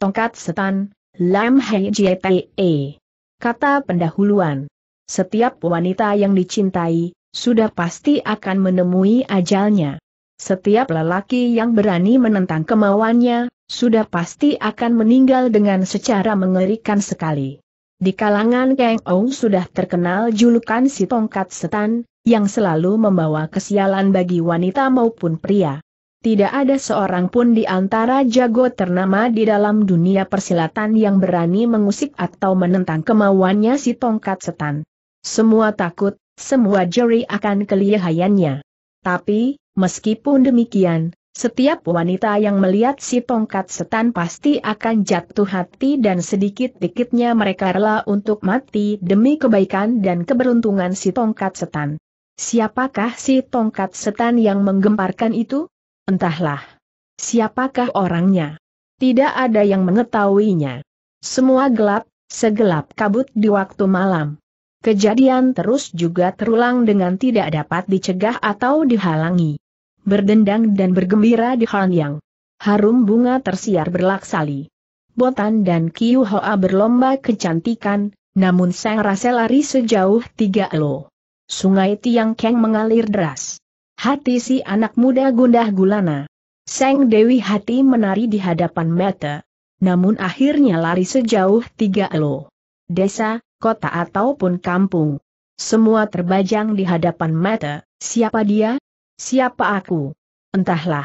Tongkat setan, Lam Hei Jie e. Kata pendahuluan. Setiap wanita yang dicintai, sudah pasti akan menemui ajalnya. Setiap lelaki yang berani menentang kemauannya, sudah pasti akan meninggal dengan secara mengerikan sekali. Di kalangan Kang Ou sudah terkenal julukan si tongkat setan, yang selalu membawa kesialan bagi wanita maupun pria. Tidak ada seorang pun di antara jago ternama di dalam dunia persilatan yang berani mengusik atau menentang kemauannya si tongkat setan. Semua takut, semua jeri akan kelihayannya. Tapi, meskipun demikian, setiap wanita yang melihat si tongkat setan pasti akan jatuh hati dan sedikit-dikitnya mereka rela untuk mati demi kebaikan dan keberuntungan si tongkat setan. Siapakah si tongkat setan yang menggemparkan itu? Entahlah. Siapakah orangnya? Tidak ada yang mengetahuinya. Semua gelap, segelap kabut di waktu malam. Kejadian terus juga terulang dengan tidak dapat dicegah atau dihalangi. Berdendang dan bergembira di yang Harum bunga tersiar berlaksali. Botan dan Kiu Hoa berlomba kecantikan, namun sang rasa lari sejauh tiga lo. Sungai Tiang Keng mengalir deras. Hati si anak muda gundah gulana. Seng Dewi hati menari di hadapan mata. Namun akhirnya lari sejauh tiga elo. Desa, kota ataupun kampung. Semua terbajang di hadapan mata, siapa dia? Siapa aku? Entahlah.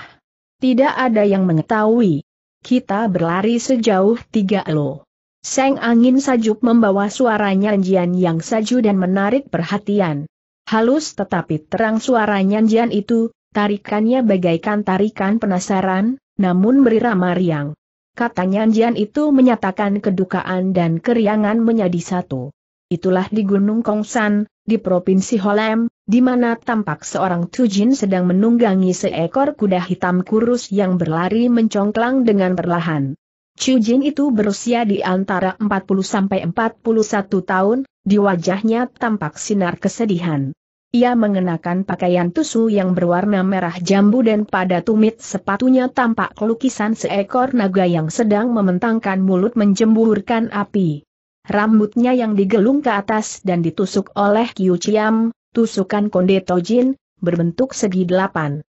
Tidak ada yang mengetahui. Kita berlari sejauh tiga elo. Seng angin sajuk membawa suaranya nyanyian yang saju dan menarik perhatian. Halus tetapi terang suara nyanjian itu, tarikannya bagaikan tarikan penasaran, namun berirama riang. Kata nyanjian itu menyatakan kedukaan dan keriangan menjadi satu. Itulah di Gunung Kongsan, di Provinsi Holem, di mana tampak seorang Tujin sedang menunggangi seekor kuda hitam kurus yang berlari mencongklang dengan perlahan. Chu Jin itu berusia di antara 40-41 tahun, di wajahnya tampak sinar kesedihan. Ia mengenakan pakaian tusu yang berwarna merah jambu dan pada tumit sepatunya tampak lukisan seekor naga yang sedang mementangkan mulut menjemburkan api. Rambutnya yang digelung ke atas dan ditusuk oleh Kiu Chiam, tusukan konde tojin, berbentuk segi delapan.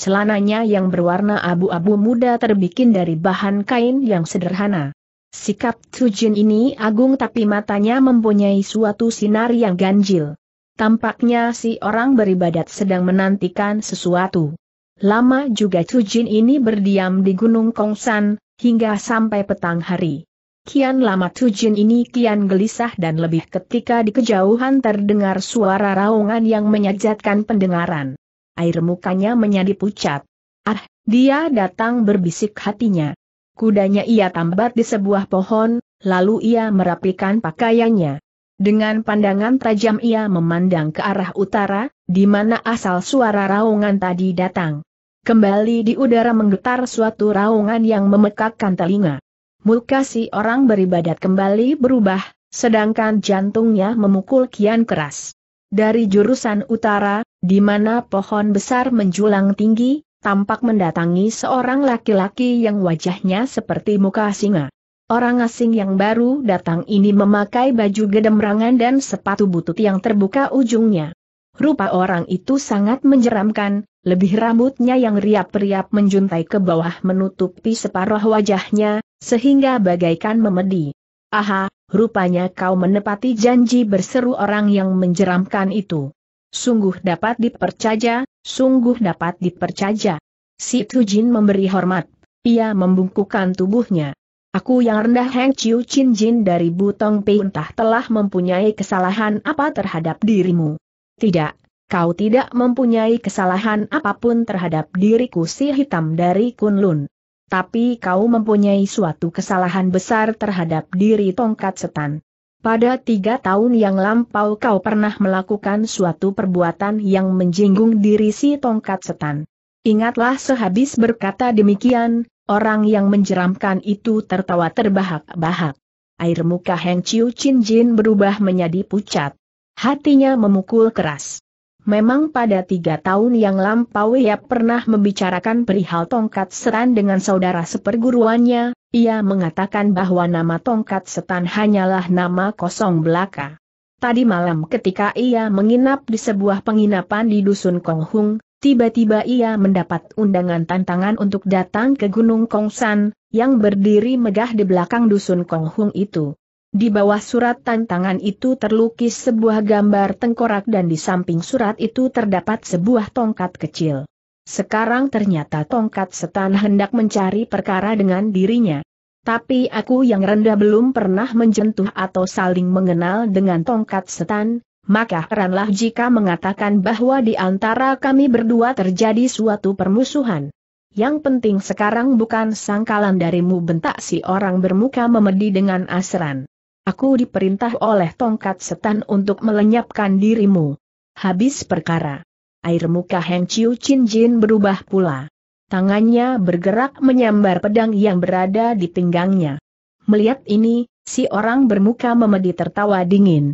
Celananya yang berwarna abu-abu muda terbikin dari bahan kain yang sederhana. Sikap Tsujin ini agung tapi matanya mempunyai suatu sinar yang ganjil. Tampaknya si orang beribadat sedang menantikan sesuatu. Lama juga Tsujin ini berdiam di Gunung Kongsan, hingga sampai petang hari. Kian lama Tsujin ini kian gelisah dan lebih ketika di kejauhan terdengar suara raungan yang menyajatkan pendengaran. Air mukanya menjadi pucat. Ah, dia datang berbisik hatinya. Kudanya ia tambat di sebuah pohon, lalu ia merapikan pakaiannya. Dengan pandangan tajam ia memandang ke arah utara, di mana asal suara raungan tadi datang. Kembali di udara menggetar suatu raungan yang memekakkan telinga. Muka si orang beribadat kembali berubah, sedangkan jantungnya memukul kian keras. Dari jurusan utara, di mana pohon besar menjulang tinggi, tampak mendatangi seorang laki-laki yang wajahnya seperti muka singa. Orang asing yang baru datang ini memakai baju gedemrangan dan sepatu butut yang terbuka ujungnya. Rupa orang itu sangat menjeramkan, lebih rambutnya yang riap-riap menjuntai ke bawah menutupi separuh wajahnya, sehingga bagaikan memedi. Aha, rupanya kau menepati janji berseru orang yang menjeramkan itu. Sungguh dapat dipercaya, sungguh dapat dipercaya. Si Tujin memberi hormat. Ia membungkukkan tubuhnya. Aku yang rendah Heng Chiu Chin Jin dari Butong Pei entah telah mempunyai kesalahan apa terhadap dirimu. Tidak, kau tidak mempunyai kesalahan apapun terhadap diriku si hitam dari Kunlun. Tapi kau mempunyai suatu kesalahan besar terhadap diri tongkat setan. Pada tiga tahun yang lampau kau pernah melakukan suatu perbuatan yang menjinggung diri si tongkat setan. Ingatlah sehabis berkata demikian, orang yang menjeramkan itu tertawa terbahak-bahak. Air muka Heng Chiu Chin Jin berubah menjadi pucat. Hatinya memukul keras. Memang pada tiga tahun yang lampau ia pernah membicarakan perihal tongkat setan dengan saudara seperguruannya, ia mengatakan bahwa nama tongkat setan hanyalah nama kosong belaka. Tadi malam ketika ia menginap di sebuah penginapan di Dusun Konghung, tiba-tiba ia mendapat undangan tantangan untuk datang ke Gunung Kongsan, yang berdiri megah di belakang Dusun Konghung itu. Di bawah surat tantangan itu terlukis sebuah gambar tengkorak dan di samping surat itu terdapat sebuah tongkat kecil. Sekarang ternyata tongkat setan hendak mencari perkara dengan dirinya. Tapi aku yang rendah belum pernah menjentuh atau saling mengenal dengan tongkat setan, maka heranlah jika mengatakan bahwa di antara kami berdua terjadi suatu permusuhan. Yang penting sekarang bukan sangkalan darimu bentak si orang bermuka memedi dengan asran. Aku diperintah oleh tongkat setan untuk melenyapkan dirimu. Habis perkara air muka Heng Chiu Chin Jin berubah pula. Tangannya bergerak menyambar pedang yang berada di pinggangnya. Melihat ini, si orang bermuka memedi tertawa dingin.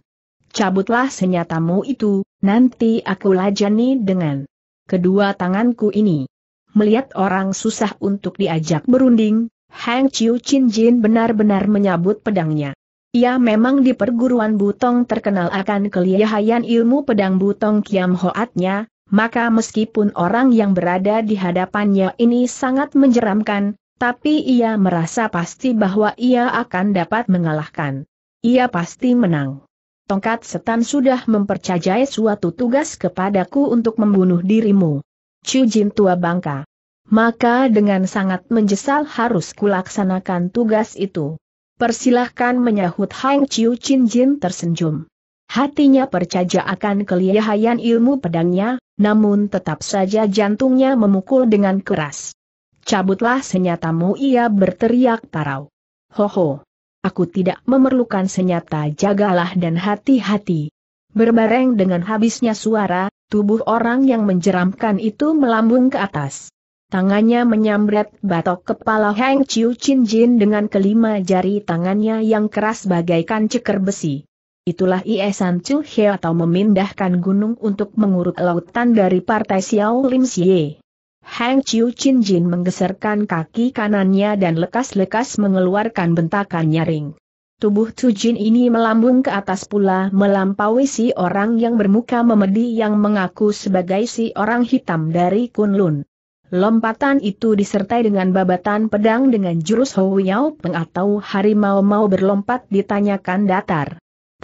Cabutlah senyatamu itu, nanti aku lajani dengan kedua tanganku ini. Melihat orang susah untuk diajak berunding, Hang Chiu Chin Jin benar-benar menyabut pedangnya. Ia memang di perguruan Butong terkenal akan kelihayan ilmu pedang Butong Kiam Hoatnya, maka meskipun orang yang berada di hadapannya ini sangat menjeramkan, tapi ia merasa pasti bahwa ia akan dapat mengalahkan. Ia pasti menang. Tongkat setan sudah mempercayai suatu tugas kepadaku untuk membunuh dirimu. Chu Jin tua bangka. Maka dengan sangat menyesal harus kulaksanakan tugas itu. Persilahkan menyahut Hang Chiu Chin Jin tersenyum. Hatinya percaya akan kelihayan ilmu pedangnya, namun tetap saja jantungnya memukul dengan keras. Cabutlah senyatamu ia berteriak parau. ho. Aku tidak memerlukan senyata jagalah dan hati-hati. Berbareng dengan habisnya suara, tubuh orang yang menjeramkan itu melambung ke atas. Tangannya menyambret batok kepala Heng Chiu Chin Jin dengan kelima jari tangannya yang keras bagaikan ceker besi itulah Iesan Chu He atau memindahkan gunung untuk mengurut lautan dari partai Xiao Lim Xie. Hang Chiu Chin Jin menggeserkan kaki kanannya dan lekas-lekas mengeluarkan bentakan nyaring. Tubuh Chu Jin ini melambung ke atas pula melampaui si orang yang bermuka memedi yang mengaku sebagai si orang hitam dari Kunlun. Lompatan itu disertai dengan babatan pedang dengan jurus Hou Yao Peng atau harimau mau berlompat ditanyakan datar.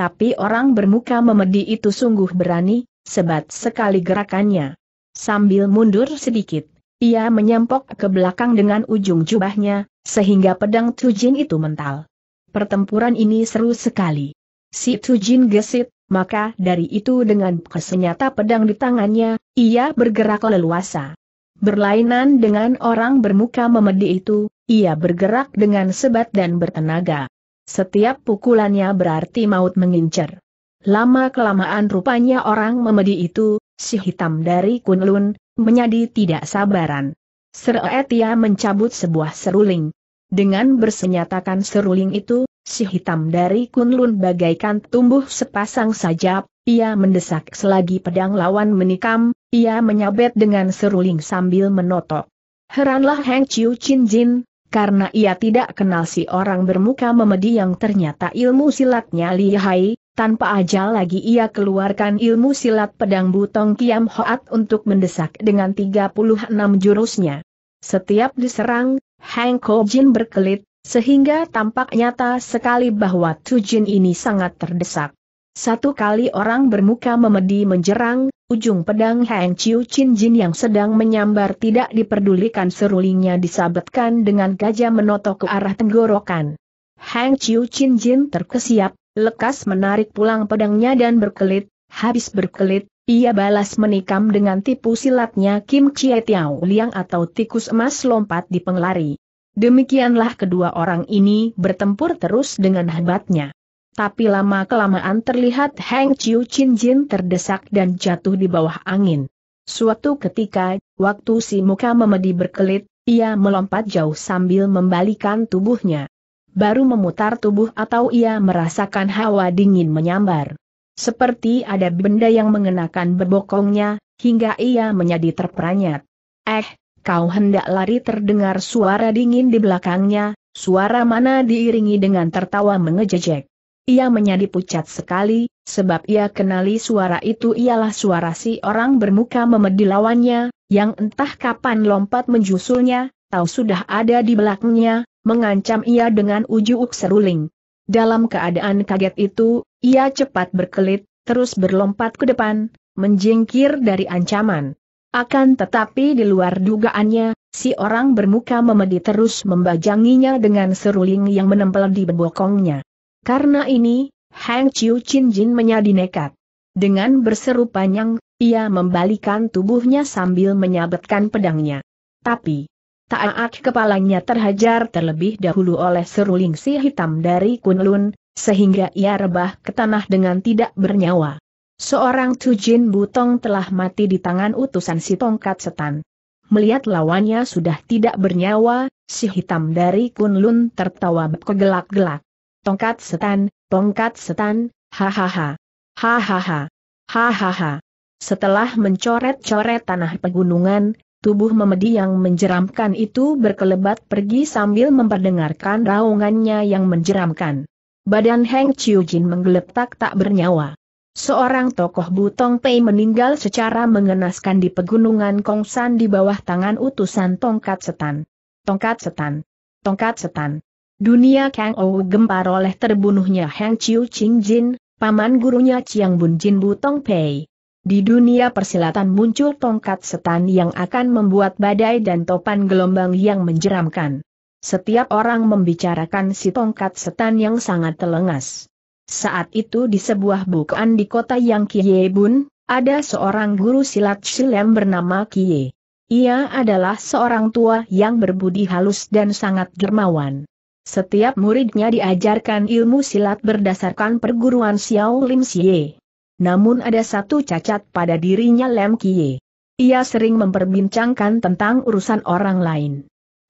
Tapi orang bermuka memedi itu sungguh berani, sebat sekali gerakannya. Sambil mundur sedikit, ia menyempok ke belakang dengan ujung jubahnya, sehingga pedang Tujin itu mental. Pertempuran ini seru sekali. Si Tujin gesit, maka dari itu dengan kesenyata pedang di tangannya, ia bergerak leluasa. Berlainan dengan orang bermuka memedi itu, ia bergerak dengan sebat dan bertenaga. Setiap pukulannya berarti maut mengincar. Lama-kelamaan rupanya orang memedi itu, si hitam dari Kunlun, menjadi tidak sabaran. Seretia mencabut sebuah seruling. Dengan bersenyatakan seruling itu, si hitam dari Kunlun bagaikan tumbuh sepasang sajap, ia mendesak selagi pedang lawan menikam, ia menyabet dengan seruling sambil menotok. Heranlah Heng Chiu Chin Jin, karena ia tidak kenal si orang bermuka memedi yang ternyata ilmu silatnya lihai, tanpa ajal lagi ia keluarkan ilmu silat pedang butong kiam hoat untuk mendesak dengan 36 jurusnya. Setiap diserang, Hang Ko Jin berkelit, sehingga tampak nyata sekali bahwa Tujin ini sangat terdesak. Satu kali orang bermuka memedi menjerang, Ujung pedang Hang Chiu Chin Jin yang sedang menyambar tidak diperdulikan serulingnya disabetkan dengan gajah menotok ke arah tenggorokan. Hang Chiu Chin Jin terkesiap, lekas menarik pulang pedangnya dan berkelit, habis berkelit, ia balas menikam dengan tipu silatnya Kim Chie Tiao Liang atau tikus emas lompat di penglari. Demikianlah kedua orang ini bertempur terus dengan hebatnya tapi lama-kelamaan terlihat Heng Chiu Chin Jin terdesak dan jatuh di bawah angin. Suatu ketika, waktu si muka memedi berkelit, ia melompat jauh sambil membalikan tubuhnya. Baru memutar tubuh atau ia merasakan hawa dingin menyambar. Seperti ada benda yang mengenakan berbokongnya, hingga ia menjadi terperanjat. Eh, kau hendak lari terdengar suara dingin di belakangnya, suara mana diiringi dengan tertawa mengejejek. Ia menjadi pucat sekali, sebab ia kenali suara itu ialah suara si orang bermuka memedi lawannya, yang entah kapan lompat menjusulnya, tahu sudah ada di belakangnya, mengancam ia dengan ujuk seruling. Dalam keadaan kaget itu, ia cepat berkelit, terus berlompat ke depan, menjingkir dari ancaman. Akan tetapi di luar dugaannya, si orang bermuka memedi terus membajanginya dengan seruling yang menempel di bebokongnya. Karena ini, Hang Chiu Chin Jin menyadi nekat. Dengan berseru panjang, ia membalikan tubuhnya sambil menyabetkan pedangnya. Tapi, taat kepalanya terhajar terlebih dahulu oleh seruling si hitam dari Kunlun, sehingga ia rebah ke tanah dengan tidak bernyawa. Seorang Jin Butong telah mati di tangan utusan si tongkat setan. Melihat lawannya sudah tidak bernyawa, si hitam dari Kunlun tertawa kegelak gelak Tongkat setan, tongkat setan, hahaha. Hahaha. Hahaha. Setelah mencoret-coret tanah pegunungan, tubuh memedi yang menjeramkan itu berkelebat pergi sambil memperdengarkan raungannya yang menjeramkan. Badan Heng Chiu Jin menggeletak tak bernyawa. Seorang tokoh Butong Pei meninggal secara mengenaskan di pegunungan Kongsan di bawah tangan utusan tongkat setan. Tongkat setan. Tongkat setan. Dunia Kang Ou gempar oleh terbunuhnya Heng Chiu Ching Jin, paman gurunya Chiang Bun Jin Bu Pei. Di dunia persilatan muncul tongkat setan yang akan membuat badai dan topan gelombang yang menjeramkan. Setiap orang membicarakan si tongkat setan yang sangat telengas. Saat itu di sebuah bukaan di kota yang Kie Bun, ada seorang guru silat silem bernama Kie. Ia adalah seorang tua yang berbudi halus dan sangat dermawan. Setiap muridnya diajarkan ilmu silat berdasarkan perguruan Xiao Lim Xie. Namun ada satu cacat pada dirinya Lem Kie. Ia sering memperbincangkan tentang urusan orang lain.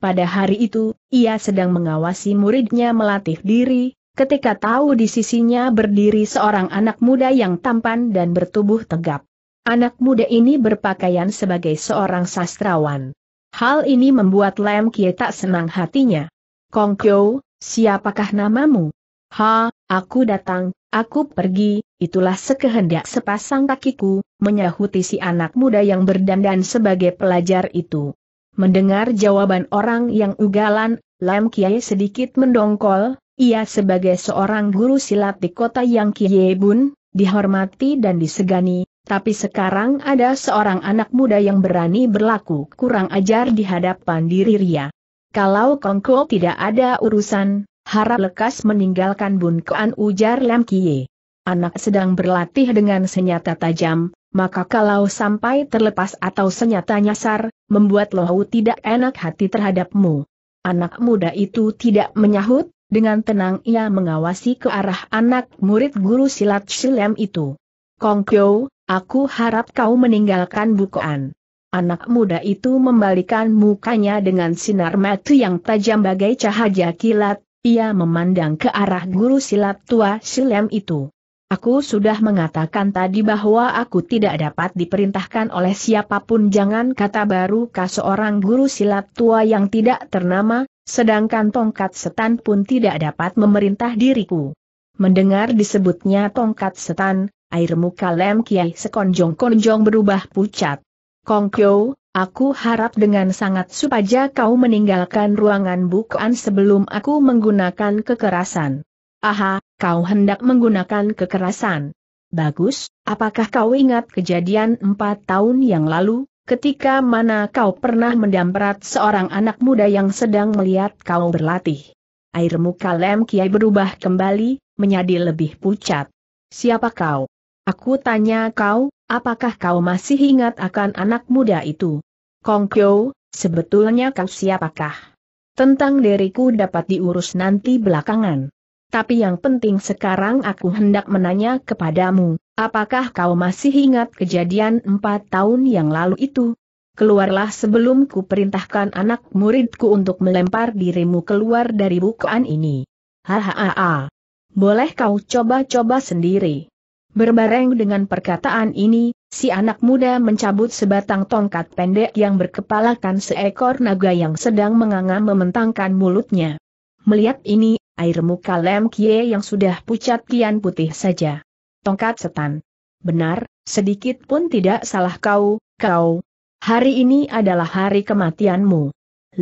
Pada hari itu, ia sedang mengawasi muridnya melatih diri, ketika tahu di sisinya berdiri seorang anak muda yang tampan dan bertubuh tegap. Anak muda ini berpakaian sebagai seorang sastrawan. Hal ini membuat Lem Kie tak senang hatinya. Kong Kongkyo, siapakah namamu? Ha, aku datang, aku pergi, itulah sekehendak sepasang kakiku, menyahuti si anak muda yang berdandan sebagai pelajar itu. Mendengar jawaban orang yang ugalan, Lam Kiai sedikit mendongkol, ia sebagai seorang guru silat di kota yang Kiai Bun, dihormati dan disegani, tapi sekarang ada seorang anak muda yang berani berlaku kurang ajar di hadapan diri Ria. Kalau Kongko tidak ada urusan, harap lekas meninggalkan Kuan ujar Lam Kie. Anak sedang berlatih dengan senjata tajam, maka kalau sampai terlepas atau senjata nyasar, membuat Lohau tidak enak hati terhadapmu. Anak muda itu tidak menyahut, dengan tenang ia mengawasi ke arah anak murid guru silat silam itu. Kongkyo, aku harap kau meninggalkan Bukoan. Anak muda itu membalikan mukanya dengan sinar mata yang tajam bagai cahaya kilat, ia memandang ke arah guru silat tua Silem itu. Aku sudah mengatakan tadi bahwa aku tidak dapat diperintahkan oleh siapapun jangan kata baru kah seorang guru silat tua yang tidak ternama, sedangkan tongkat setan pun tidak dapat memerintah diriku. Mendengar disebutnya tongkat setan, air muka Lem Kiai sekonjong-konjong berubah pucat. Kong Kyo, aku harap dengan sangat supaya kau meninggalkan ruangan bukuan sebelum aku menggunakan kekerasan. Aha, kau hendak menggunakan kekerasan. Bagus, apakah kau ingat kejadian empat tahun yang lalu, ketika mana kau pernah mendamprat seorang anak muda yang sedang melihat kau berlatih? Air muka Lem Kiai berubah kembali, menjadi lebih pucat. Siapa kau? Aku tanya kau, apakah kau masih ingat akan anak muda itu? Kong Kyo, sebetulnya kau siapakah? Tentang diriku dapat diurus nanti belakangan. Tapi yang penting sekarang aku hendak menanya kepadamu, apakah kau masih ingat kejadian empat tahun yang lalu itu? Keluarlah sebelum ku perintahkan anak muridku untuk melempar dirimu keluar dari bukaan ini. Hahaha. Boleh kau coba-coba sendiri. Berbareng dengan perkataan ini, si anak muda mencabut sebatang tongkat pendek yang berkepalakan seekor naga yang sedang menganga mementangkan mulutnya. Melihat ini, air muka Lem Kie yang sudah pucat kian putih saja. Tongkat setan. Benar, sedikit pun tidak salah kau, kau. Hari ini adalah hari kematianmu.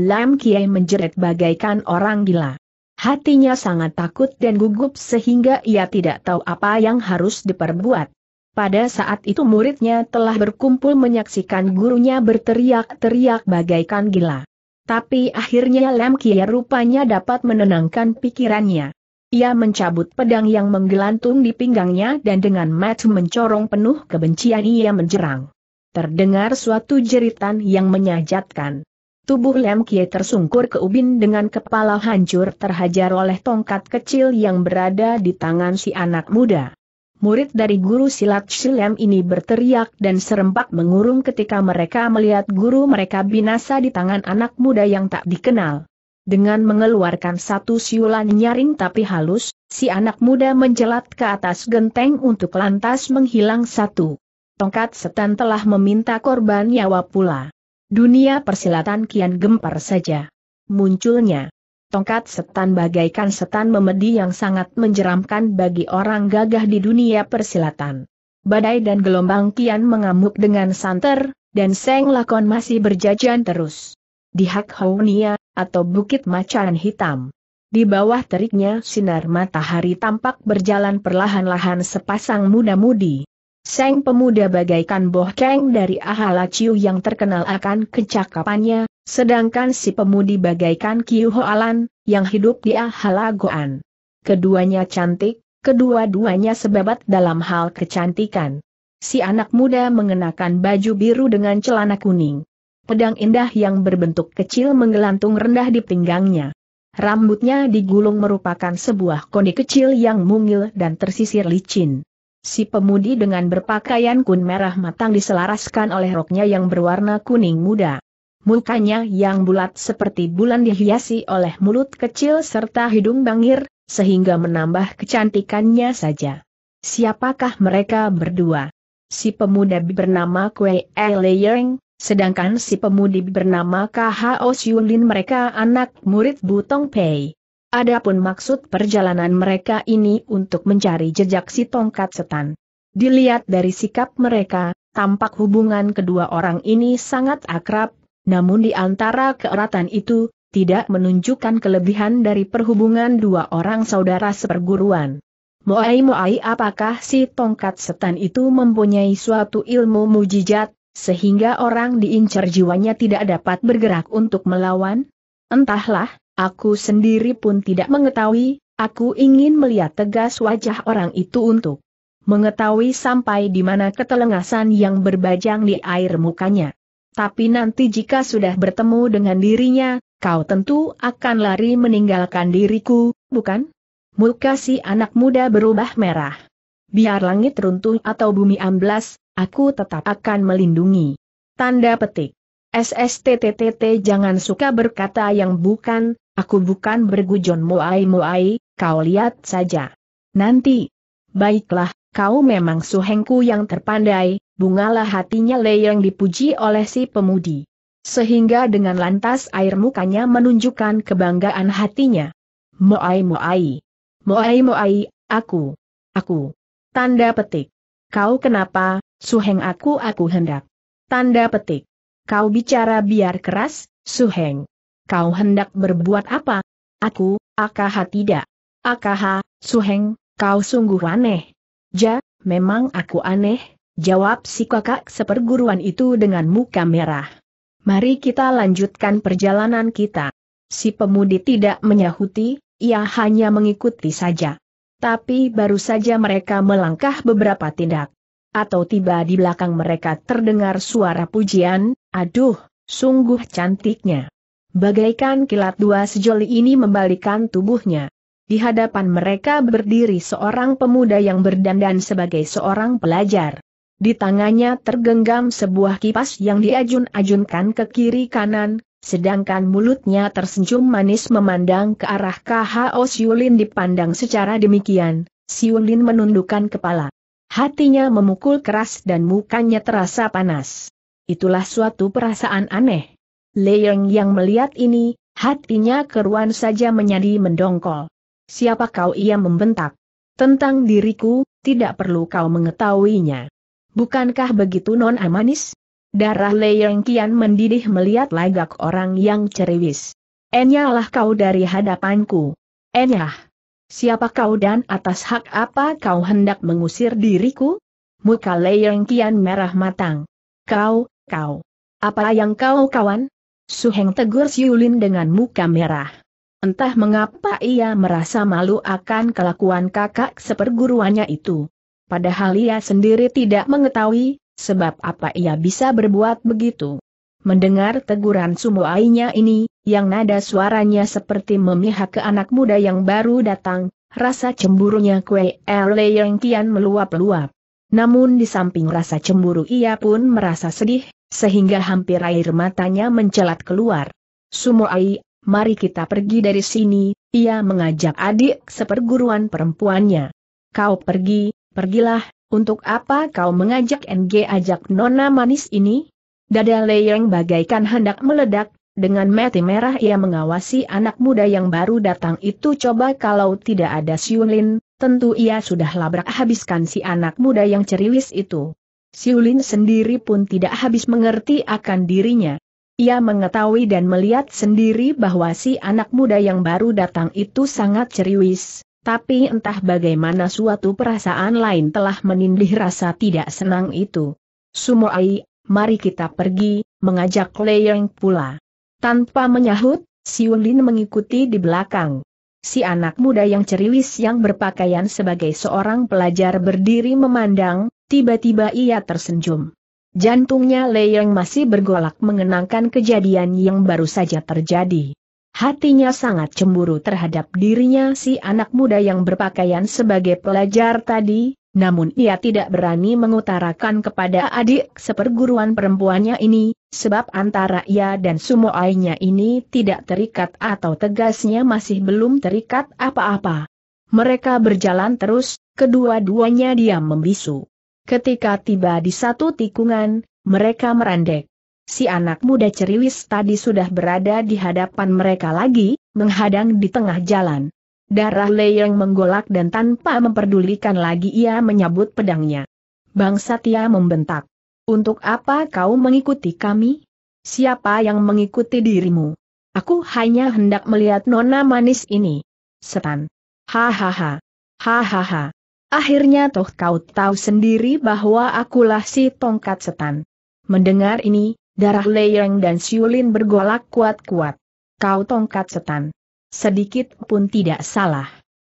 Lam Kiai menjerit bagaikan orang gila. Hatinya sangat takut dan gugup sehingga ia tidak tahu apa yang harus diperbuat. Pada saat itu muridnya telah berkumpul menyaksikan gurunya berteriak-teriak bagaikan gila. Tapi akhirnya Lem Kia rupanya dapat menenangkan pikirannya. Ia mencabut pedang yang menggelantung di pinggangnya dan dengan mata mencorong penuh kebencian ia menjerang. Terdengar suatu jeritan yang menyajatkan. Tubuh Lem Kie tersungkur ke ubin dengan kepala hancur terhajar oleh tongkat kecil yang berada di tangan si anak muda. Murid dari guru silat Shilem ini berteriak dan serempak mengurung ketika mereka melihat guru mereka binasa di tangan anak muda yang tak dikenal. Dengan mengeluarkan satu siulan nyaring tapi halus, si anak muda menjelat ke atas genteng untuk lantas menghilang satu. Tongkat setan telah meminta korban nyawa pula. Dunia persilatan kian gempar saja. Munculnya tongkat setan bagaikan setan memedi yang sangat menjeramkan bagi orang gagah di dunia persilatan. Badai dan gelombang kian mengamuk dengan santer, dan Seng Lakon masih berjajan terus. Di Hak Hounia, atau Bukit Macan Hitam. Di bawah teriknya sinar matahari tampak berjalan perlahan-lahan sepasang muda-mudi. Seng pemuda bagaikan Boh Keng dari Ahala Chiu yang terkenal akan kecakapannya, sedangkan si pemudi bagaikan Kiu Hoalan, yang hidup di Ahala Goan. Keduanya cantik, kedua-duanya sebabat dalam hal kecantikan. Si anak muda mengenakan baju biru dengan celana kuning. Pedang indah yang berbentuk kecil menggelantung rendah di pinggangnya. Rambutnya digulung merupakan sebuah koni kecil yang mungil dan tersisir licin. Si pemudi dengan berpakaian kun merah matang diselaraskan oleh roknya yang berwarna kuning muda. Mukanya yang bulat seperti bulan dihiasi oleh mulut kecil serta hidung bangir, sehingga menambah kecantikannya saja. Siapakah mereka berdua? Si pemuda bernama Kue Leyeng, sedangkan si pemudi bernama KHO Siulin mereka anak murid Butong Pei. Adapun maksud perjalanan mereka ini untuk mencari jejak si tongkat setan. Dilihat dari sikap mereka, tampak hubungan kedua orang ini sangat akrab, namun di antara keeratan itu, tidak menunjukkan kelebihan dari perhubungan dua orang saudara seperguruan. Moai-moai apakah si tongkat setan itu mempunyai suatu ilmu mujijat, sehingga orang diincar jiwanya tidak dapat bergerak untuk melawan? Entahlah, Aku sendiri pun tidak mengetahui, aku ingin melihat tegas wajah orang itu untuk mengetahui sampai di mana ketelengasan yang berbajang di air mukanya. Tapi nanti jika sudah bertemu dengan dirinya, kau tentu akan lari meninggalkan diriku, bukan? Muka si anak muda berubah merah. Biar langit runtuh atau bumi amblas, aku tetap akan melindungi. Tanda petik. SSTTTT jangan suka berkata yang bukan, Aku bukan bergujon muai-muai, kau lihat saja. Nanti. Baiklah, kau memang suhengku yang terpandai, bungalah hatinya yang dipuji oleh si pemudi. Sehingga dengan lantas air mukanya menunjukkan kebanggaan hatinya. Muai-muai. Muai-muai, aku. Aku. Tanda petik. Kau kenapa, suheng aku aku hendak. Tanda petik. Kau bicara biar keras, suheng kau hendak berbuat apa? Aku, akaha tidak. Akaha, Suheng, kau sungguh aneh. Ja, memang aku aneh, jawab si kakak seperguruan itu dengan muka merah. Mari kita lanjutkan perjalanan kita. Si pemudi tidak menyahuti, ia hanya mengikuti saja. Tapi baru saja mereka melangkah beberapa tindak. Atau tiba di belakang mereka terdengar suara pujian, aduh, sungguh cantiknya. Bagaikan kilat dua sejoli ini membalikan tubuhnya. Di hadapan mereka berdiri seorang pemuda yang berdandan sebagai seorang pelajar. Di tangannya tergenggam sebuah kipas yang diajun-ajunkan ke kiri kanan, sedangkan mulutnya tersenyum manis memandang ke arah KHO Siulin dipandang secara demikian, Siulin menundukkan kepala. Hatinya memukul keras dan mukanya terasa panas. Itulah suatu perasaan aneh. Leyong yang melihat ini, hatinya keruan saja menjadi mendongkol. Siapa kau ia membentak? Tentang diriku, tidak perlu kau mengetahuinya. Bukankah begitu non amanis? Darah Leyong kian mendidih melihat lagak orang yang ceriwis. Enyalah kau dari hadapanku. Enyah. Siapa kau dan atas hak apa kau hendak mengusir diriku? Muka Leyong kian merah matang. Kau, kau. Apa yang kau kawan? Suheng tegur Siulin dengan muka merah. Entah mengapa ia merasa malu akan kelakuan kakak seperguruannya itu. Padahal ia sendiri tidak mengetahui, sebab apa ia bisa berbuat begitu. Mendengar teguran Sumo Ainya ini, yang nada suaranya seperti memihak ke anak muda yang baru datang, rasa cemburunya Kue Erle yang kian meluap-luap. Namun di samping rasa cemburu ia pun merasa sedih, sehingga hampir air matanya mencelat keluar. Sumoai, mari kita pergi dari sini, ia mengajak adik seperguruan perempuannya. Kau pergi, pergilah, untuk apa kau mengajak NG ajak nona manis ini? Dada Leyeng bagaikan hendak meledak, dengan mati merah ia mengawasi anak muda yang baru datang itu coba kalau tidak ada Siulin, tentu ia sudah labrak habiskan si anak muda yang ceriwis itu. Siulin sendiri pun tidak habis mengerti akan dirinya. Ia mengetahui dan melihat sendiri bahwa si anak muda yang baru datang itu sangat ceriwis, tapi entah bagaimana suatu perasaan lain telah menindih rasa tidak senang itu. Sumoai, mari kita pergi, mengajak Leyeng pula. Tanpa menyahut, Siulin mengikuti di belakang. Si anak muda yang ceriwis yang berpakaian sebagai seorang pelajar berdiri memandang, Tiba-tiba ia tersenyum. Jantungnya leyang masih bergolak mengenangkan kejadian yang baru saja terjadi. Hatinya sangat cemburu terhadap dirinya si anak muda yang berpakaian sebagai pelajar tadi, namun ia tidak berani mengutarakan kepada adik seperguruan perempuannya ini, sebab antara ia dan sumoainya ini tidak terikat atau tegasnya masih belum terikat apa-apa. Mereka berjalan terus, kedua-duanya diam membisu. Ketika tiba di satu tikungan, mereka merandek. Si anak muda ceriwis tadi sudah berada di hadapan mereka lagi, menghadang di tengah jalan. Darah leyang menggolak dan tanpa memperdulikan lagi ia menyabut pedangnya. Bang Satya membentak. Untuk apa kau mengikuti kami? Siapa yang mengikuti dirimu? Aku hanya hendak melihat nona manis ini. Setan. Hahaha. Hahaha. Akhirnya toh kau tahu sendiri bahwa akulah si tongkat setan. Mendengar ini, darah Leyeng dan Siulin bergolak kuat-kuat. Kau tongkat setan. Sedikit pun tidak salah.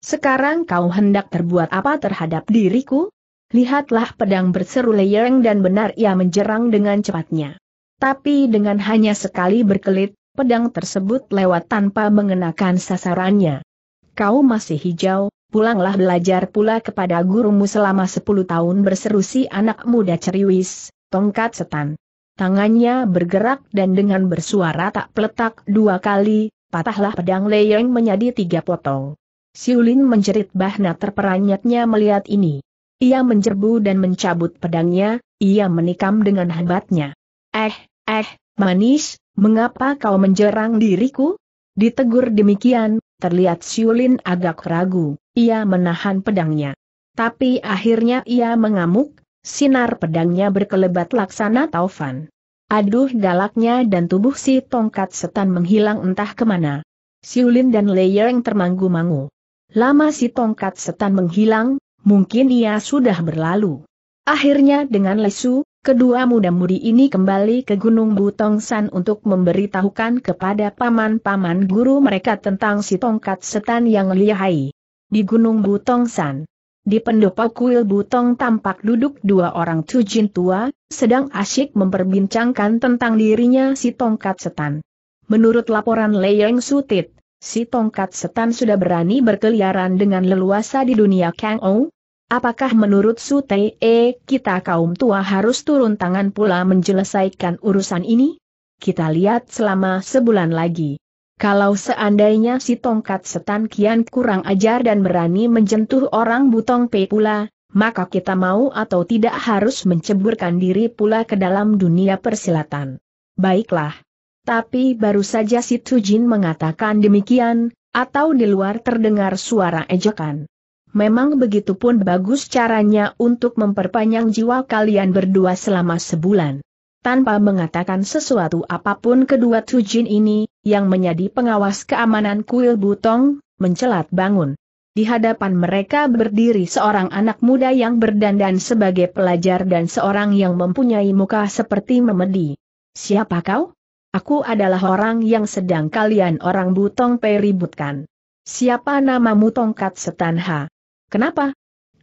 Sekarang kau hendak terbuat apa terhadap diriku? Lihatlah pedang berseru Leyeng dan benar ia menjerang dengan cepatnya. Tapi dengan hanya sekali berkelit, pedang tersebut lewat tanpa mengenakan sasarannya. Kau masih hijau, pulanglah belajar pula kepada gurumu selama sepuluh tahun berseru si anak muda ceriwis, tongkat setan. Tangannya bergerak dan dengan bersuara tak peletak dua kali, patahlah pedang leyeng menjadi tiga potong. Siulin menjerit bahna terperanyatnya melihat ini. Ia menjerbu dan mencabut pedangnya, ia menikam dengan hebatnya. Eh, eh, manis, mengapa kau menjerang diriku? Ditegur demikian, Terlihat Siulin agak ragu, ia menahan pedangnya. Tapi akhirnya ia mengamuk, sinar pedangnya berkelebat laksana taufan. Aduh galaknya dan tubuh si tongkat setan menghilang entah kemana. Siulin dan Leyeng termanggu-mangu. Lama si tongkat setan menghilang, mungkin ia sudah berlalu. Akhirnya dengan lesu, Kedua muda-mudi ini kembali ke Gunung Butongsan untuk memberitahukan kepada paman-paman guru mereka tentang si tongkat setan yang lihai. Di Gunung Butongsan, di pendopo kuil Butong tampak duduk dua orang cujin tua, sedang asyik memperbincangkan tentang dirinya si tongkat setan. Menurut laporan Leyeng Sutit, si tongkat setan sudah berani berkeliaran dengan leluasa di dunia Kang Ong, Apakah menurut Sutei e, eh, kita kaum tua harus turun tangan pula menjelesaikan urusan ini? Kita lihat selama sebulan lagi. Kalau seandainya si tongkat setan kian kurang ajar dan berani menjentuh orang butong Pe pula, maka kita mau atau tidak harus menceburkan diri pula ke dalam dunia persilatan. Baiklah. Tapi baru saja si Tujin mengatakan demikian, atau di luar terdengar suara ejekan. Memang begitu pun bagus caranya untuk memperpanjang jiwa kalian berdua selama sebulan. Tanpa mengatakan sesuatu apapun kedua Tujin ini, yang menjadi pengawas keamanan kuil Butong, mencelat bangun. Di hadapan mereka berdiri seorang anak muda yang berdandan sebagai pelajar dan seorang yang mempunyai muka seperti memedi. Siapa kau? Aku adalah orang yang sedang kalian orang Butong peributkan. Siapa namamu Tongkat Setanha? Kenapa?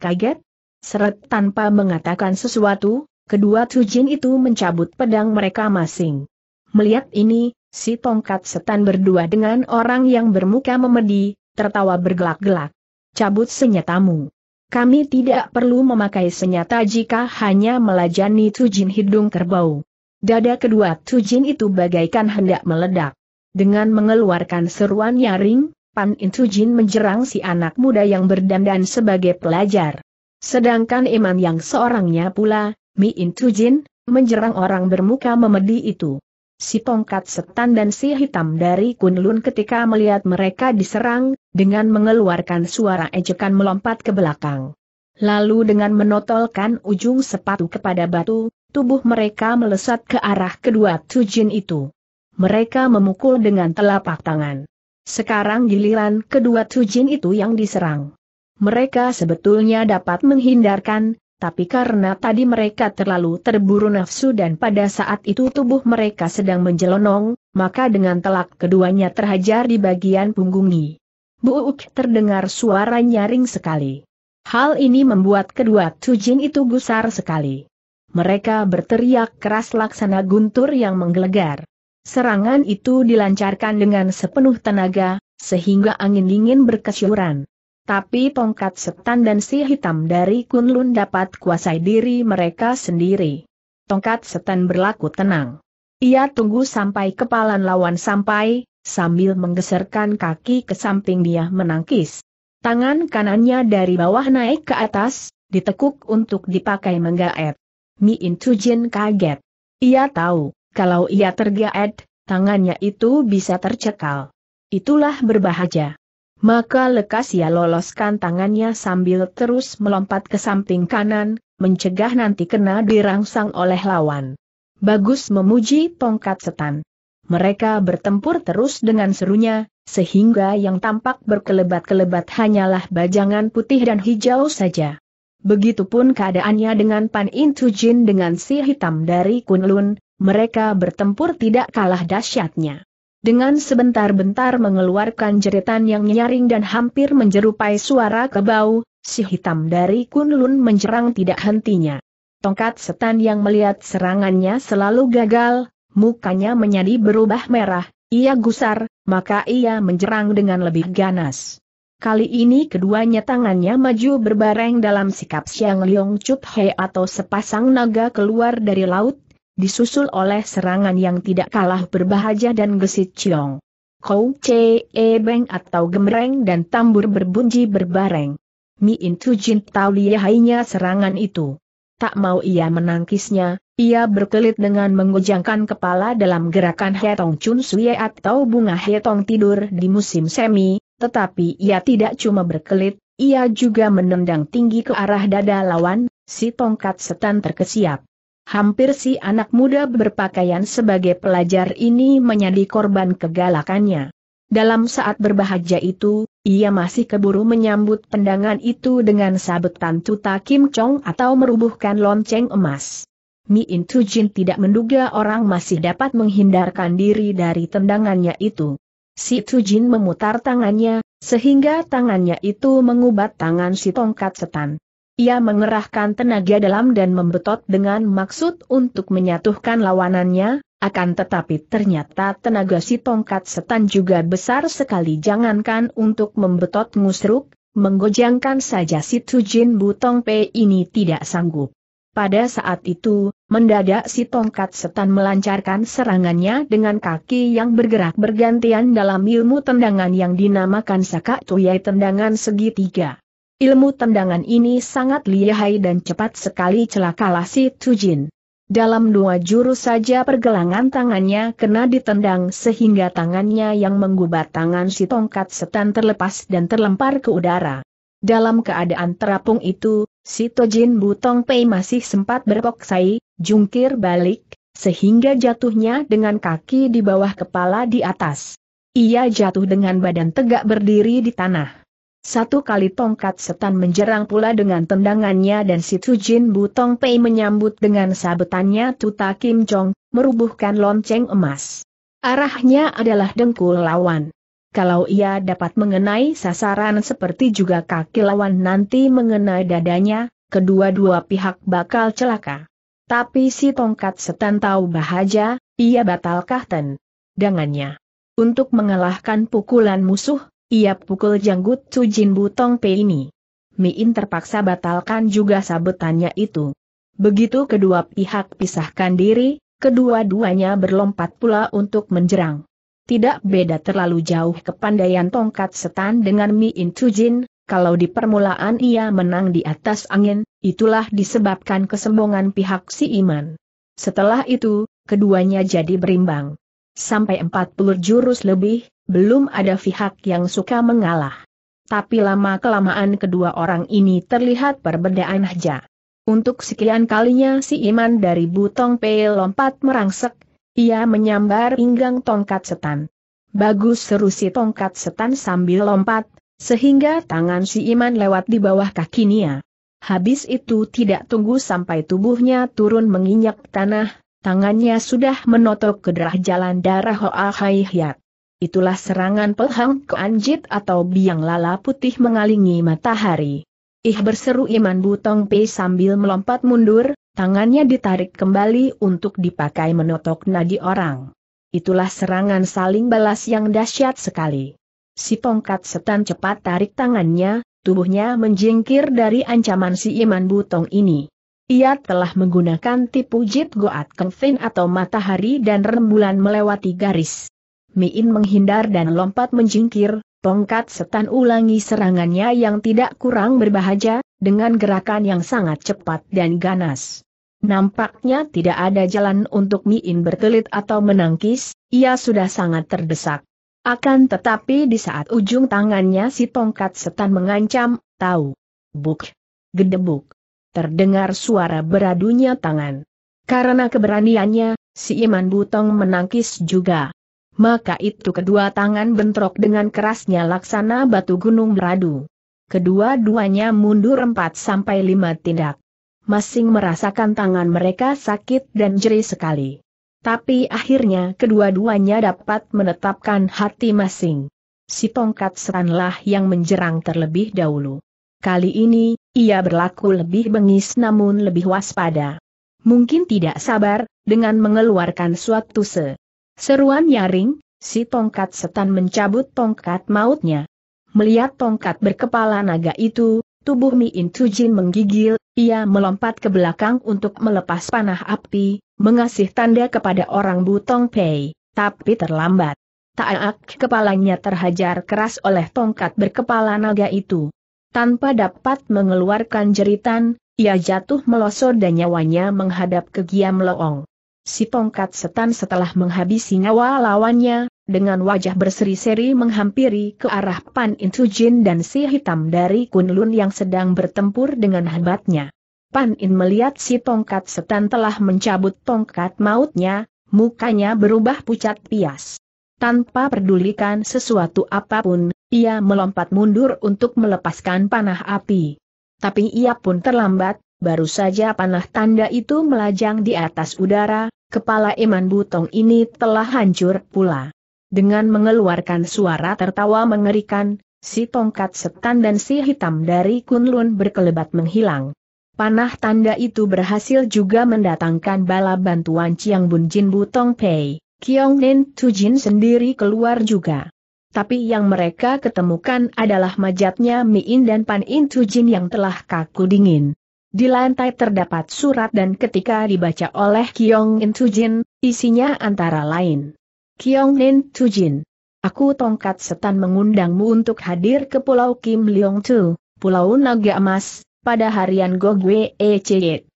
Kaget? Seret tanpa mengatakan sesuatu, kedua tujin itu mencabut pedang mereka masing. Melihat ini, si tongkat setan berdua dengan orang yang bermuka memedi, tertawa bergelak-gelak. Cabut senyatamu. Kami tidak perlu memakai senyata jika hanya melajani tujin hidung kerbau. Dada kedua tujin itu bagaikan hendak meledak. Dengan mengeluarkan seruan nyaring, Pan Jin menjerang si anak muda yang berdandan sebagai pelajar. Sedangkan Iman yang seorangnya pula, Mi Intu Jin, menjerang orang bermuka memedi itu. Si tongkat setan dan si hitam dari Kunlun ketika melihat mereka diserang, dengan mengeluarkan suara ejekan melompat ke belakang. Lalu dengan menotolkan ujung sepatu kepada batu, tubuh mereka melesat ke arah kedua Tujin itu. Mereka memukul dengan telapak tangan. Sekarang giliran kedua Tujin itu yang diserang. Mereka sebetulnya dapat menghindarkan, tapi karena tadi mereka terlalu terburu nafsu dan pada saat itu tubuh mereka sedang menjelonong, maka dengan telak keduanya terhajar di bagian punggungi. Buuk terdengar suara nyaring sekali. Hal ini membuat kedua Tujin itu gusar sekali. Mereka berteriak keras laksana guntur yang menggelegar. Serangan itu dilancarkan dengan sepenuh tenaga, sehingga angin dingin berkesyuran. Tapi tongkat setan dan si hitam dari Kunlun dapat kuasai diri mereka sendiri. Tongkat setan berlaku tenang. Ia tunggu sampai kepalan lawan sampai, sambil menggeserkan kaki ke samping dia menangkis. Tangan kanannya dari bawah naik ke atas, ditekuk untuk dipakai menggaet. Mi Intujin kaget. Ia tahu, kalau ia tergaet, tangannya itu bisa tercekal. Itulah berbahaya. Maka lekas ia loloskan tangannya sambil terus melompat ke samping kanan, mencegah nanti kena dirangsang oleh lawan. Bagus memuji tongkat setan. Mereka bertempur terus dengan serunya, sehingga yang tampak berkelebat-kelebat hanyalah bajangan putih dan hijau saja. Begitupun keadaannya dengan Pan Intujin dengan si hitam dari Kunlun, mereka bertempur tidak kalah dahsyatnya. Dengan sebentar-bentar mengeluarkan jeritan yang nyaring dan hampir menjerupai suara kebau, si hitam dari Kunlun menjerang tidak hentinya. Tongkat setan yang melihat serangannya selalu gagal, mukanya menjadi berubah merah, ia gusar, maka ia menjerang dengan lebih ganas. Kali ini keduanya tangannya maju berbareng dalam sikap siang Liong Chup He atau sepasang naga keluar dari laut, disusul oleh serangan yang tidak kalah berbahaja dan gesit ciong. Kou ce e beng atau gemereng dan tambur berbunyi berbareng. Mi Intu Jin tahu lihainya serangan itu. Tak mau ia menangkisnya, ia berkelit dengan mengujangkan kepala dalam gerakan Hetong Chun Suye atau bunga Hetong tidur di musim semi, tetapi ia tidak cuma berkelit, ia juga menendang tinggi ke arah dada lawan, si tongkat setan terkesiap hampir si anak muda berpakaian sebagai pelajar ini menjadi korban kegalakannya. Dalam saat berbahagia itu, ia masih keburu menyambut pendangan itu dengan sabetan tuta Kim Chong atau merubuhkan lonceng emas. Mi In Jin tidak menduga orang masih dapat menghindarkan diri dari tendangannya itu. Si Tu Jin memutar tangannya, sehingga tangannya itu mengubat tangan si tongkat setan. Ia mengerahkan tenaga dalam dan membetot dengan maksud untuk menyatukan lawanannya, akan tetapi ternyata tenaga si tongkat setan juga besar sekali jangankan untuk membetot ngusruk, menggojangkan saja si Tujin Butong Pei ini tidak sanggup. Pada saat itu, mendadak si tongkat setan melancarkan serangannya dengan kaki yang bergerak bergantian dalam ilmu tendangan yang dinamakan Saka Tuyai Tendangan Segitiga. Ilmu tendangan ini sangat lihai dan cepat sekali celakalah si Tujin. Dalam dua jurus saja pergelangan tangannya kena ditendang sehingga tangannya yang menggubat tangan si tongkat setan terlepas dan terlempar ke udara. Dalam keadaan terapung itu, si Tojin Butong Pei masih sempat berpoksai, jungkir balik, sehingga jatuhnya dengan kaki di bawah kepala di atas. Ia jatuh dengan badan tegak berdiri di tanah. Satu kali tongkat setan menjerang pula dengan tendangannya dan si Tujin Butong Pei menyambut dengan sabetannya Tuta Kim Chong, merubuhkan lonceng emas. Arahnya adalah dengkul lawan. Kalau ia dapat mengenai sasaran seperti juga kaki lawan nanti mengenai dadanya, kedua-dua pihak bakal celaka. Tapi si tongkat setan tahu bahaja, ia batal ten. Dengannya. Untuk mengalahkan pukulan musuh, ia pukul janggut Su Jin Butong Pei ini. Miin terpaksa batalkan juga sabetannya itu. Begitu kedua pihak pisahkan diri, kedua-duanya berlompat pula untuk menjerang. Tidak beda terlalu jauh kepandaian tongkat setan dengan Miin Jin, kalau di permulaan ia menang di atas angin, itulah disebabkan kesembungan pihak si Iman. Setelah itu, keduanya jadi berimbang. Sampai 40 jurus lebih, belum ada pihak yang suka mengalah. Tapi lama-kelamaan kedua orang ini terlihat perbedaan aja. Untuk sekian kalinya si Iman dari Butong Pei lompat merangsek, ia menyambar pinggang tongkat setan. Bagus seru si tongkat setan sambil lompat, sehingga tangan si Iman lewat di bawah kakinya. Habis itu tidak tunggu sampai tubuhnya turun menginjak tanah, tangannya sudah menotok ke derah jalan darah Hoa Hai Hiat. Itulah serangan pelhang keanjit atau biang lala putih mengalingi matahari. Ih berseru Iman Butong Pei sambil melompat mundur, tangannya ditarik kembali untuk dipakai menotok nadi orang. Itulah serangan saling balas yang dahsyat sekali. Si tongkat setan cepat tarik tangannya, tubuhnya menjengkir dari ancaman si Iman Butong ini. Ia telah menggunakan tipu jit goat kengfin atau matahari dan rembulan melewati garis. Miin menghindar dan lompat menjingkir, tongkat setan ulangi serangannya yang tidak kurang berbahaya, dengan gerakan yang sangat cepat dan ganas. Nampaknya tidak ada jalan untuk Miin bertelit atau menangkis, ia sudah sangat terdesak. Akan tetapi di saat ujung tangannya si tongkat setan mengancam, tahu. Buk. Gedebuk. Terdengar suara beradunya tangan. Karena keberaniannya, si Iman Butong menangkis juga maka itu kedua tangan bentrok dengan kerasnya laksana batu gunung beradu. Kedua-duanya mundur empat sampai lima tindak. Masing merasakan tangan mereka sakit dan jeri sekali. Tapi akhirnya kedua-duanya dapat menetapkan hati masing. Si tongkat seranlah yang menjerang terlebih dahulu. Kali ini, ia berlaku lebih bengis namun lebih waspada. Mungkin tidak sabar, dengan mengeluarkan suatu se Seruan nyaring, si tongkat setan mencabut tongkat mautnya. Melihat tongkat berkepala naga itu, tubuh Mi Intujin menggigil, ia melompat ke belakang untuk melepas panah api, mengasih tanda kepada orang Butong Pei, tapi terlambat. Taak kepalanya terhajar keras oleh tongkat berkepala naga itu. Tanpa dapat mengeluarkan jeritan, ia jatuh melosor dan nyawanya menghadap ke Giam Loong. Si tongkat setan setelah menghabisi nyawa lawannya, dengan wajah berseri-seri menghampiri ke arah Pan Intujin dan si hitam dari Kunlun yang sedang bertempur dengan hebatnya. Pan In melihat si tongkat setan telah mencabut tongkat mautnya, mukanya berubah pucat pias. Tanpa pedulikan sesuatu apapun, ia melompat mundur untuk melepaskan panah api. Tapi ia pun terlambat, Baru saja panah tanda itu melajang di atas udara, kepala Iman Butong ini telah hancur pula. Dengan mengeluarkan suara tertawa mengerikan, si tongkat setan dan si hitam dari Kunlun berkelebat menghilang. Panah tanda itu berhasil juga mendatangkan bala bantuan Chiang Bun Jin Butong Pei, Kiong Nen Tu Jin sendiri keluar juga. Tapi yang mereka ketemukan adalah majatnya Miin dan Pan In Jin yang telah kaku dingin. Di lantai terdapat surat dan ketika dibaca oleh Kyong In Tujin, isinya antara lain. Kyong In Tujin, aku tongkat setan mengundangmu untuk hadir ke Pulau Kim Leong Tu, Pulau Naga Emas, pada harian Gogwe Ece.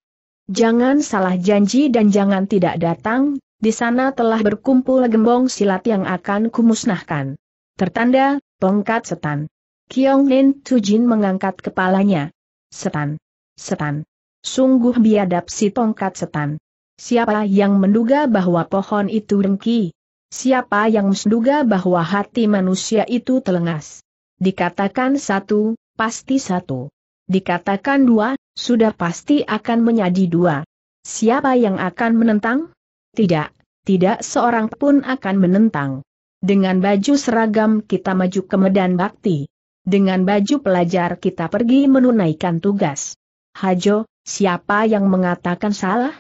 Jangan salah janji dan jangan tidak datang, di sana telah berkumpul gembong silat yang akan kumusnahkan. Tertanda, tongkat setan. Kyong Nin Tujin mengangkat kepalanya. Setan. Setan. Sungguh biadab si tongkat setan. Siapa yang menduga bahwa pohon itu dengki? Siapa yang menduga bahwa hati manusia itu telengas? Dikatakan satu, pasti satu. Dikatakan dua, sudah pasti akan menjadi dua. Siapa yang akan menentang? Tidak, tidak seorang pun akan menentang. Dengan baju seragam kita maju ke medan bakti. Dengan baju pelajar kita pergi menunaikan tugas. Hajo, siapa yang mengatakan salah?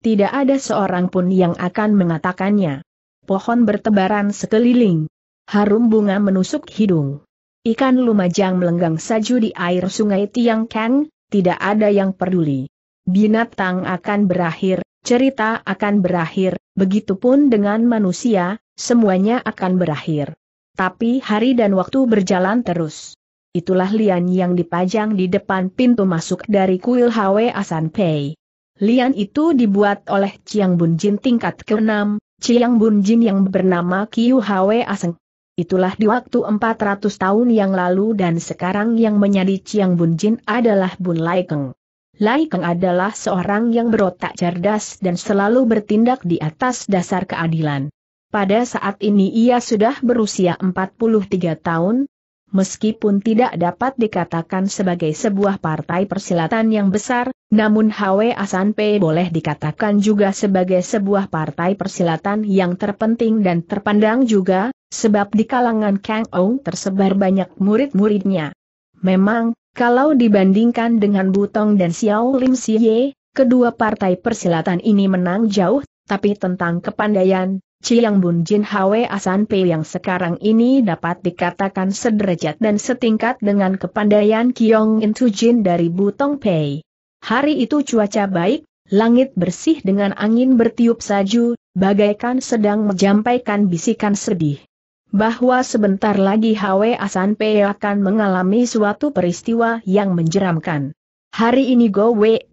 Tidak ada seorang pun yang akan mengatakannya. Pohon bertebaran sekeliling. Harum bunga menusuk hidung. Ikan lumajang melenggang saju di air sungai Tiang Kang, tidak ada yang peduli. Binatang akan berakhir, cerita akan berakhir, begitupun dengan manusia, semuanya akan berakhir. Tapi hari dan waktu berjalan terus. Itulah Lian yang dipajang di depan pintu masuk dari kuil Hwe Asan Pei. Lian itu dibuat oleh Chiang Bun Jin tingkat ke-6, Chiang Bun Jin yang bernama Kiu Hwe Aseng. Itulah di waktu 400 tahun yang lalu dan sekarang yang menjadi Chiang Bun Jin adalah Bun Lai Keng. Lai Keng adalah seorang yang berotak cerdas dan selalu bertindak di atas dasar keadilan. Pada saat ini ia sudah berusia 43 tahun, Meskipun tidak dapat dikatakan sebagai sebuah partai persilatan yang besar, namun HW Asanpe boleh dikatakan juga sebagai sebuah partai persilatan yang terpenting dan terpandang juga, sebab di kalangan Kang Ong tersebar banyak murid-muridnya. Memang, kalau dibandingkan dengan Butong dan Xiao Lim Siye, kedua partai persilatan ini menang jauh, tapi tentang kepandaian, Ciyang Bun Jin Hwe Asan Pei yang sekarang ini dapat dikatakan sederajat dan setingkat dengan kepandaian Kiong Intu Jin dari Butong Pei. Hari itu cuaca baik, langit bersih dengan angin bertiup saju, bagaikan sedang menjampaikan bisikan sedih. Bahwa sebentar lagi Hwe Asan Pei akan mengalami suatu peristiwa yang menjeramkan. Hari ini Go Wee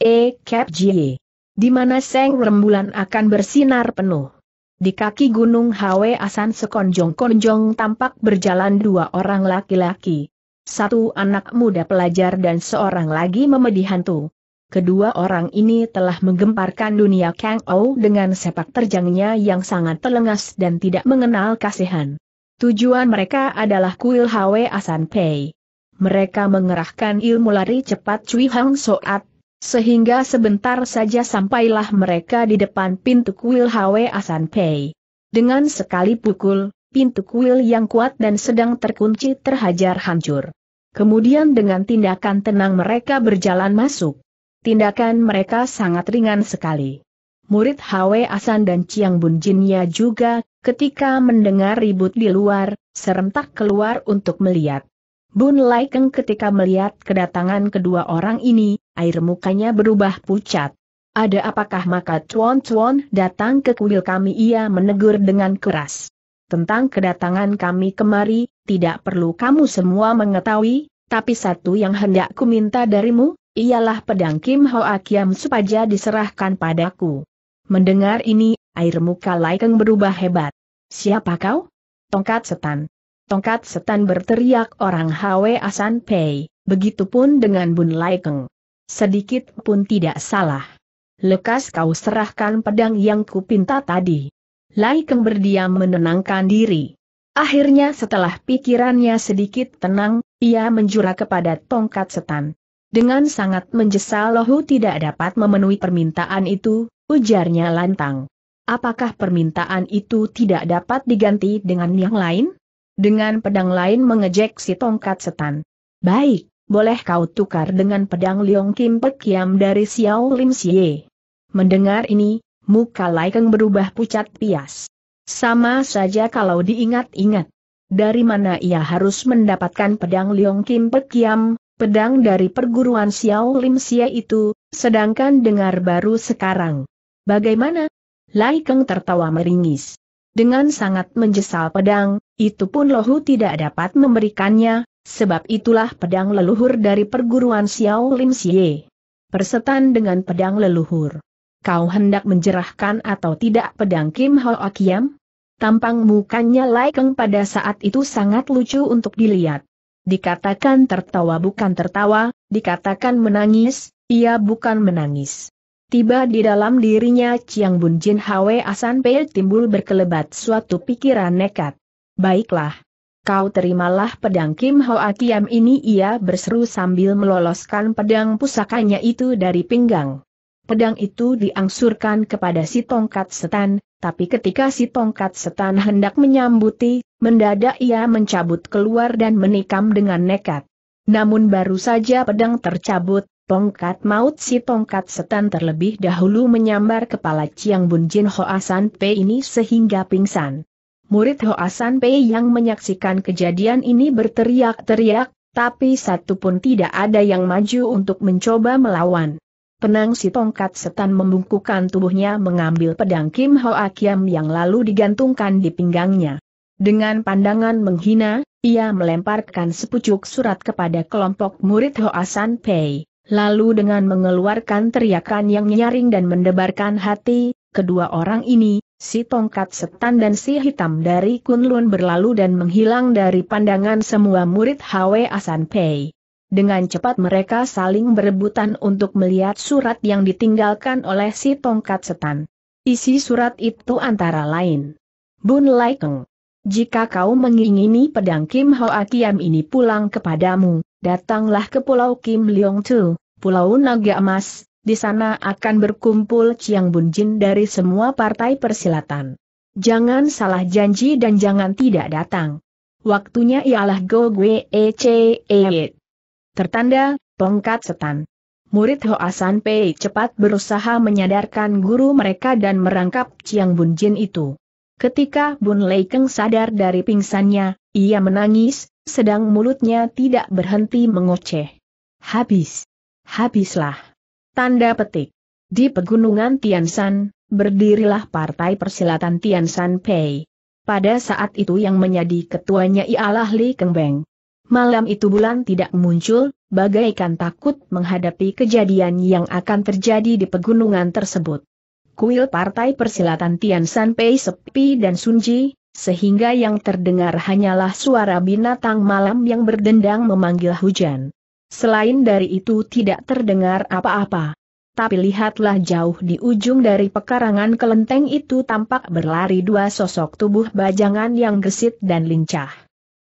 Kep Jie. Di mana Seng Rembulan akan bersinar penuh. Di kaki gunung Hwe Asan sekonjong-konjong tampak berjalan dua orang laki-laki. Satu anak muda pelajar dan seorang lagi memedi hantu. Kedua orang ini telah menggemparkan dunia Kang Ou dengan sepak terjangnya yang sangat telengas dan tidak mengenal kasihan. Tujuan mereka adalah kuil Hwe Asan Pei. Mereka mengerahkan ilmu lari cepat Cui Hang Soat sehingga sebentar saja sampailah mereka di depan pintu kuil Hwe Asan Pei. Dengan sekali pukul, pintu kuil yang kuat dan sedang terkunci terhajar hancur. Kemudian dengan tindakan tenang mereka berjalan masuk. Tindakan mereka sangat ringan sekali. Murid Hwe Asan dan Chiang Bun Jinnya juga, ketika mendengar ribut di luar, serentak keluar untuk melihat. Bun Lai Laikeng ketika melihat kedatangan kedua orang ini, air mukanya berubah pucat. Ada apakah maka Chuan Chuan datang ke kuil kami ia menegur dengan keras. Tentang kedatangan kami kemari, tidak perlu kamu semua mengetahui, tapi satu yang hendak ku minta darimu, ialah pedang Kim Hoa Kiam supaya diserahkan padaku. Mendengar ini, air muka Lai Laikeng berubah hebat. Siapa kau? Tongkat setan tongkat setan berteriak orang Hwe Asan Pei, begitupun dengan Bun Laikeng. Sedikit pun tidak salah. Lekas kau serahkan pedang yang kupinta tadi. Laikeng berdiam menenangkan diri. Akhirnya setelah pikirannya sedikit tenang, ia menjura kepada tongkat setan. Dengan sangat menyesal Lohu tidak dapat memenuhi permintaan itu, ujarnya lantang. Apakah permintaan itu tidak dapat diganti dengan yang lain? Dengan pedang lain mengejek si tongkat setan. Baik, boleh kau tukar dengan pedang Liong Kim Pek Kiam dari Xiao Lim Xie. Mendengar ini, muka Lai Laikeng berubah pucat pias. Sama saja kalau diingat-ingat. Dari mana ia harus mendapatkan pedang Liong Kim Pek Kiam, pedang dari perguruan Xiao Lim Xie itu, sedangkan dengar baru sekarang. Bagaimana? Lai Keng tertawa meringis. Dengan sangat menjesal pedang, itu pun Lohu tidak dapat memberikannya, sebab itulah pedang leluhur dari perguruan Xiao Lim Xie. Persetan dengan pedang leluhur. Kau hendak menjerahkan atau tidak pedang Kim Ho Akiam? Tampang mukanya Laikeng pada saat itu sangat lucu untuk dilihat. Dikatakan tertawa bukan tertawa, dikatakan menangis, ia bukan menangis. Tiba di dalam dirinya Chiang Bun Jin Hwe Asan Pei timbul berkelebat suatu pikiran nekat. Baiklah. Kau terimalah pedang Kim Hoa Kiam ini ia berseru sambil meloloskan pedang pusakanya itu dari pinggang. Pedang itu diangsurkan kepada si tongkat setan, tapi ketika si tongkat setan hendak menyambuti, mendadak ia mencabut keluar dan menikam dengan nekat. Namun baru saja pedang tercabut, Tongkat maut si tongkat setan terlebih dahulu menyambar kepala Chiang Bun Jin Hoa San Pei ini sehingga pingsan. Murid Hoa San Pei yang menyaksikan kejadian ini berteriak-teriak, tapi satu pun tidak ada yang maju untuk mencoba melawan. Penang si tongkat setan membungkukkan tubuhnya mengambil pedang Kim Hoa Kiam yang lalu digantungkan di pinggangnya. Dengan pandangan menghina, ia melemparkan sepucuk surat kepada kelompok murid Hoa San Pei. Lalu dengan mengeluarkan teriakan yang nyaring dan mendebarkan hati, kedua orang ini, si tongkat setan dan si hitam dari Kunlun berlalu dan menghilang dari pandangan semua murid Hwe Asan Pei. Dengan cepat mereka saling berebutan untuk melihat surat yang ditinggalkan oleh si tongkat setan. Isi surat itu antara lain. Bun Laikeng, jika kau mengingini pedang Kim Hoa Kiam ini pulang kepadamu, datanglah ke pulau Kim Leong Tu, pulau Naga Emas, di sana akan berkumpul Chiang Bun Jin dari semua partai persilatan. Jangan salah janji dan jangan tidak datang. Waktunya ialah Go Gue E C e, e. Tertanda, tongkat setan. Murid Hoa San Pei cepat berusaha menyadarkan guru mereka dan merangkap Chiang Bun Jin itu. Ketika Bun Lei Keng sadar dari pingsannya, ia menangis, sedang mulutnya tidak berhenti mengoceh. Habis. Habislah. Tanda petik. Di pegunungan Tiansan, berdirilah Partai Persilatan Tiansan Pei. Pada saat itu yang menjadi ketuanya ialah Li Kengbeng. Malam itu bulan tidak muncul, bagaikan takut menghadapi kejadian yang akan terjadi di pegunungan tersebut kuil partai persilatan Tian San Pei sepi dan sunji, sehingga yang terdengar hanyalah suara binatang malam yang berdendang memanggil hujan. Selain dari itu tidak terdengar apa-apa. Tapi lihatlah jauh di ujung dari pekarangan kelenteng itu tampak berlari dua sosok tubuh bajangan yang gesit dan lincah.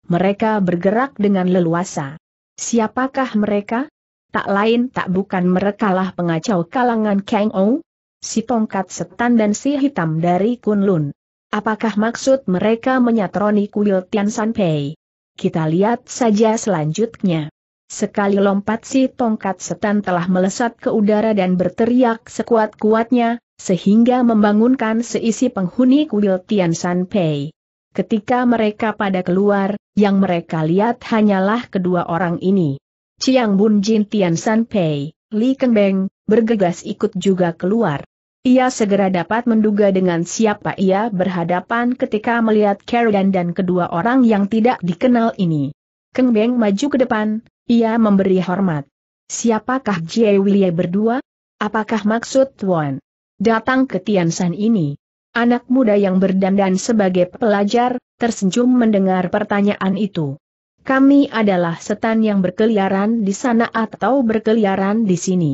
Mereka bergerak dengan leluasa. Siapakah mereka? Tak lain tak bukan merekalah pengacau kalangan Kang Ou, si tongkat setan dan si hitam dari Kunlun. Apakah maksud mereka menyatroni kuil Tian Sanpei? Kita lihat saja selanjutnya. Sekali lompat si tongkat setan telah melesat ke udara dan berteriak sekuat-kuatnya, sehingga membangunkan seisi penghuni kuil Tian Sanpei. Ketika mereka pada keluar, yang mereka lihat hanyalah kedua orang ini. Chiang Bun Jin Tian Sanpei, Li Kengbeng, bergegas ikut juga keluar. Ia segera dapat menduga dengan siapa ia berhadapan ketika melihat Karen dan kedua orang yang tidak dikenal ini. Keng Beng maju ke depan, ia memberi hormat. Siapakah Jie Wilie berdua? Apakah maksud Tuan? Datang ke Tiansan ini. Anak muda yang berdandan sebagai pelajar, tersenyum mendengar pertanyaan itu. Kami adalah setan yang berkeliaran di sana atau berkeliaran di sini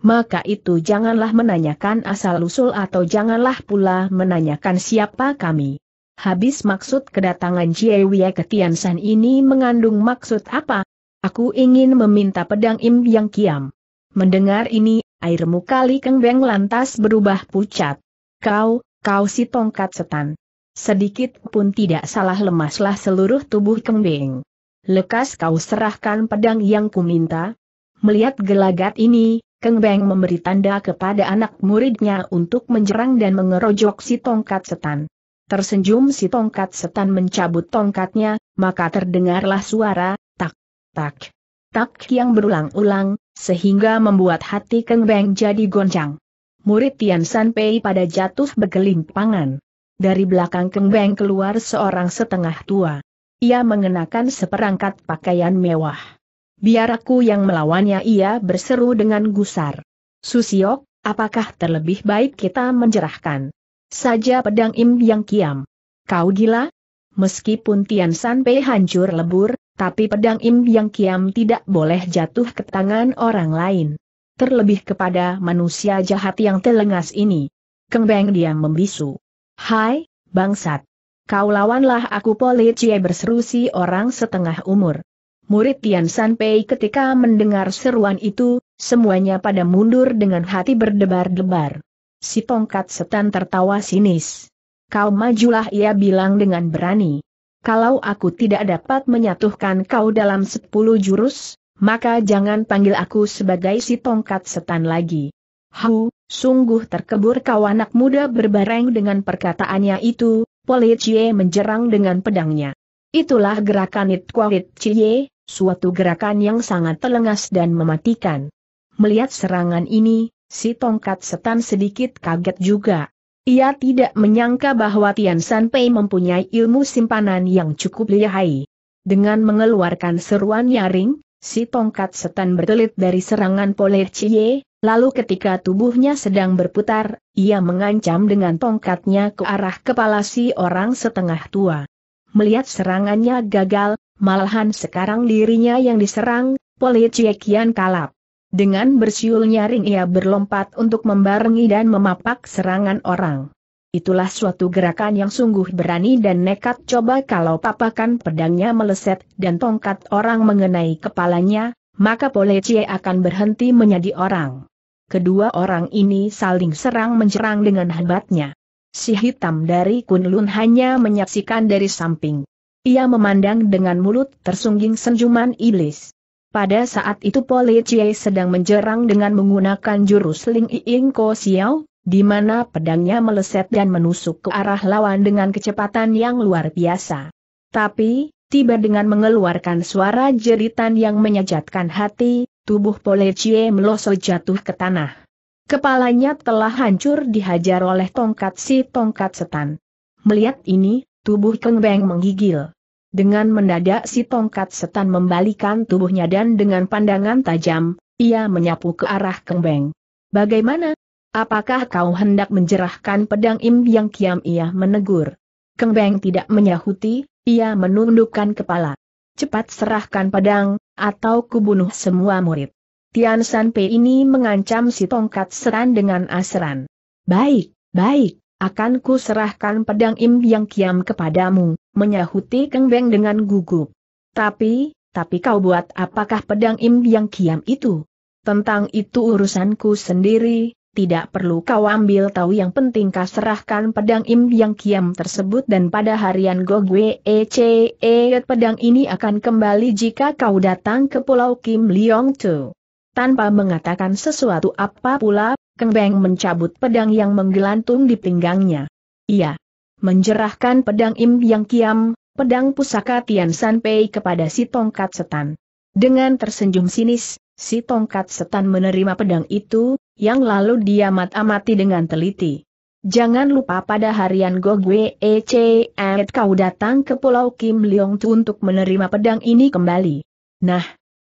maka itu janganlah menanyakan asal-usul atau janganlah pula menanyakan siapa kami. Habis maksud kedatangan Jiewie ke Tiansan ini mengandung maksud apa? Aku ingin meminta pedang Im Yang Kiam. Mendengar ini, air muka Li Keng lantas berubah pucat. Kau, kau si tongkat setan. Sedikit pun tidak salah lemaslah seluruh tubuh Keng Lekas kau serahkan pedang yang kuminta. Melihat gelagat ini, Keng Beng memberi tanda kepada anak muridnya untuk menjerang dan mengerojok si tongkat setan. Tersenyum si tongkat setan mencabut tongkatnya, maka terdengarlah suara, tak, tak, tak yang berulang-ulang, sehingga membuat hati Keng Beng jadi goncang. Murid Tian San Pei pada jatuh bergelimpangan. Dari belakang Keng Beng keluar seorang setengah tua. Ia mengenakan seperangkat pakaian mewah. Biar aku yang melawannya ia berseru dengan gusar. Susiok, apakah terlebih baik kita menjerahkan? Saja pedang Im yang kiam. Kau gila? Meskipun Tian Sanpei hancur lebur, tapi pedang Im yang kiam tidak boleh jatuh ke tangan orang lain. Terlebih kepada manusia jahat yang telengas ini. Keng dia membisu. Hai, bangsat. Kau lawanlah aku Poli Cie berseru si orang setengah umur murid Tian Sanpei ketika mendengar seruan itu, semuanya pada mundur dengan hati berdebar-debar. Si tongkat setan tertawa sinis. Kau majulah ia bilang dengan berani. Kalau aku tidak dapat menyatukan kau dalam sepuluh jurus, maka jangan panggil aku sebagai si tongkat setan lagi. Hu, sungguh terkebur kau anak muda berbareng dengan perkataannya itu, Chie menjerang dengan pedangnya. Itulah gerakan It Kwahit Chie, suatu gerakan yang sangat telengas dan mematikan. Melihat serangan ini, si tongkat setan sedikit kaget juga. Ia tidak menyangka bahwa Tian Sanpei mempunyai ilmu simpanan yang cukup lihai. Dengan mengeluarkan seruan nyaring, si tongkat setan bertelit dari serangan Poler Chie, Lalu ketika tubuhnya sedang berputar, ia mengancam dengan tongkatnya ke arah kepala si orang setengah tua. Melihat serangannya gagal, malahan sekarang dirinya yang diserang, Policie kian kalap. Dengan bersiul nyaring ia berlompat untuk membarengi dan memapak serangan orang. Itulah suatu gerakan yang sungguh berani dan nekat coba kalau papakan pedangnya meleset dan tongkat orang mengenai kepalanya, maka Polecie akan berhenti menjadi orang. Kedua orang ini saling serang menyerang dengan hebatnya si hitam dari Kunlun hanya menyaksikan dari samping. Ia memandang dengan mulut tersungging senjuman iblis. Pada saat itu Poli Chie sedang menjerang dengan menggunakan jurus Ling Iing Ko Xiao, di mana pedangnya meleset dan menusuk ke arah lawan dengan kecepatan yang luar biasa. Tapi, tiba dengan mengeluarkan suara jeritan yang menyejatkan hati, tubuh Poli Chie meloso jatuh ke tanah. Kepalanya telah hancur dihajar oleh tongkat si tongkat setan. Melihat ini, tubuh kengbeng menggigil. Dengan mendadak si tongkat setan membalikan tubuhnya dan dengan pandangan tajam, ia menyapu ke arah kengbeng. Bagaimana? Apakah kau hendak menjerahkan pedang Im yang kiam ia menegur? Kengbeng tidak menyahuti, ia menundukkan kepala. Cepat serahkan pedang, atau kubunuh semua murid. Tian San Pei ini mengancam si tongkat seran dengan asran. Baik, baik, akan ku serahkan pedang Im Yang Kiam kepadamu, menyahuti Keng Beng dengan gugup. Tapi, tapi kau buat apakah pedang Im Yang Kiam itu? Tentang itu urusanku sendiri, tidak perlu kau ambil tahu yang penting kau serahkan pedang Im Yang Kiam tersebut dan pada harian Gogwe Ece pedang ini akan kembali jika kau datang ke Pulau Kim Liong Tu. Tanpa mengatakan sesuatu apa pula, Keng Beng mencabut pedang yang menggelantung di pinggangnya. Ia menjerahkan pedang Im Yang Kiam, pedang pusaka Tian San Pei kepada si tongkat setan. Dengan tersenyum sinis, si tongkat setan menerima pedang itu, yang lalu dia mat-amati dengan teliti. Jangan lupa pada harian Gogwe Ece, kau datang ke Pulau Kim Leong untuk menerima pedang ini kembali. Nah,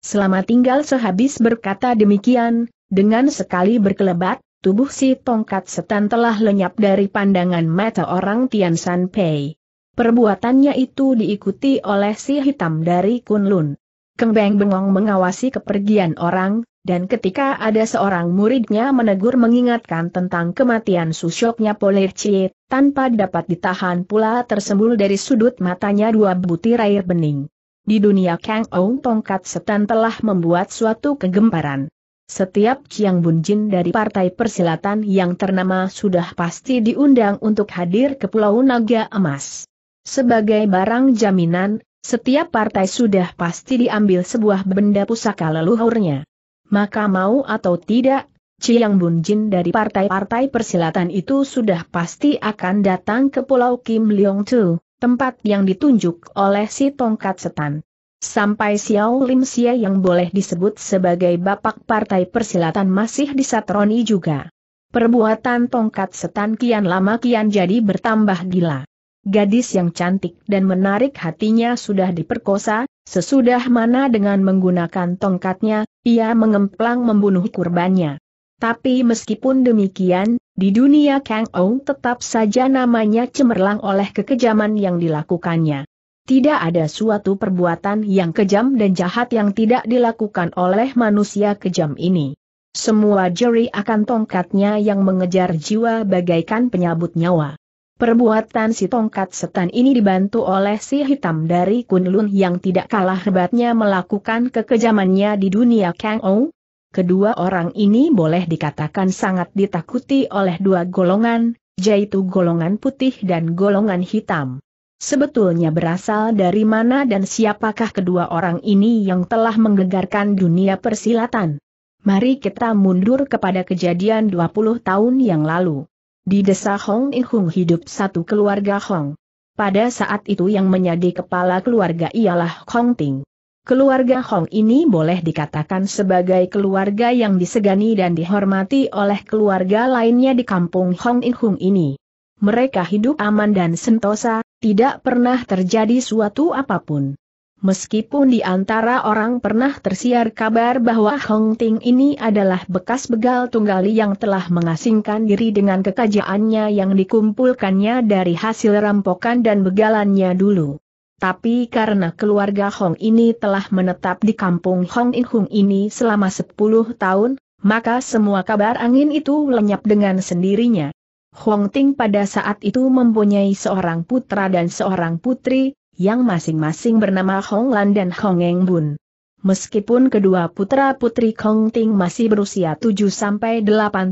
Selama tinggal sehabis berkata demikian, dengan sekali berkelebat, tubuh si tongkat setan telah lenyap dari pandangan mata orang Tian San Pei. Perbuatannya itu diikuti oleh si hitam dari Kunlun. Kembang bengong mengawasi kepergian orang, dan ketika ada seorang muridnya menegur mengingatkan tentang kematian susoknya Cie, tanpa dapat ditahan pula tersembul dari sudut matanya dua butir air bening. Di dunia Kang Ong tongkat setan telah membuat suatu kegemparan. Setiap Chiang Bun dari Partai Persilatan yang ternama sudah pasti diundang untuk hadir ke Pulau Naga Emas. Sebagai barang jaminan, setiap partai sudah pasti diambil sebuah benda pusaka leluhurnya. Maka mau atau tidak, Chiang Bun dari partai-partai persilatan itu sudah pasti akan datang ke Pulau Kim Leong Tu tempat yang ditunjuk oleh si tongkat setan. Sampai Xiao Lim Xie yang boleh disebut sebagai bapak partai persilatan masih disatroni juga. Perbuatan tongkat setan kian lama kian jadi bertambah gila. Gadis yang cantik dan menarik hatinya sudah diperkosa, sesudah mana dengan menggunakan tongkatnya, ia mengemplang membunuh kurbannya. Tapi meskipun demikian, di dunia Kang Ou tetap saja namanya cemerlang oleh kekejaman yang dilakukannya. Tidak ada suatu perbuatan yang kejam dan jahat yang tidak dilakukan oleh manusia kejam ini. Semua juri akan tongkatnya yang mengejar jiwa bagaikan penyabut nyawa. Perbuatan si tongkat setan ini dibantu oleh si hitam dari Kunlun yang tidak kalah hebatnya melakukan kekejamannya di dunia Kang Ou, kedua orang ini boleh dikatakan sangat ditakuti oleh dua golongan, yaitu golongan putih dan golongan hitam. Sebetulnya berasal dari mana dan siapakah kedua orang ini yang telah menggegarkan dunia persilatan? Mari kita mundur kepada kejadian 20 tahun yang lalu. Di desa Hong Ihung hidup satu keluarga Hong. Pada saat itu yang menjadi kepala keluarga ialah Hong Ting. Keluarga Hong ini boleh dikatakan sebagai keluarga yang disegani dan dihormati oleh keluarga lainnya di kampung Hong In Hong ini. Mereka hidup aman dan sentosa, tidak pernah terjadi suatu apapun. Meskipun di antara orang pernah tersiar kabar bahwa Hong Ting ini adalah bekas begal tunggali yang telah mengasingkan diri dengan kekajaannya yang dikumpulkannya dari hasil rampokan dan begalannya dulu. Tapi karena keluarga Hong ini telah menetap di kampung Hong In Hong ini selama 10 tahun, maka semua kabar angin itu lenyap dengan sendirinya. Hong Ting pada saat itu mempunyai seorang putra dan seorang putri, yang masing-masing bernama Hong Lan dan Hong Eng Bun. Meskipun kedua putra-putri Hong Ting masih berusia 7-8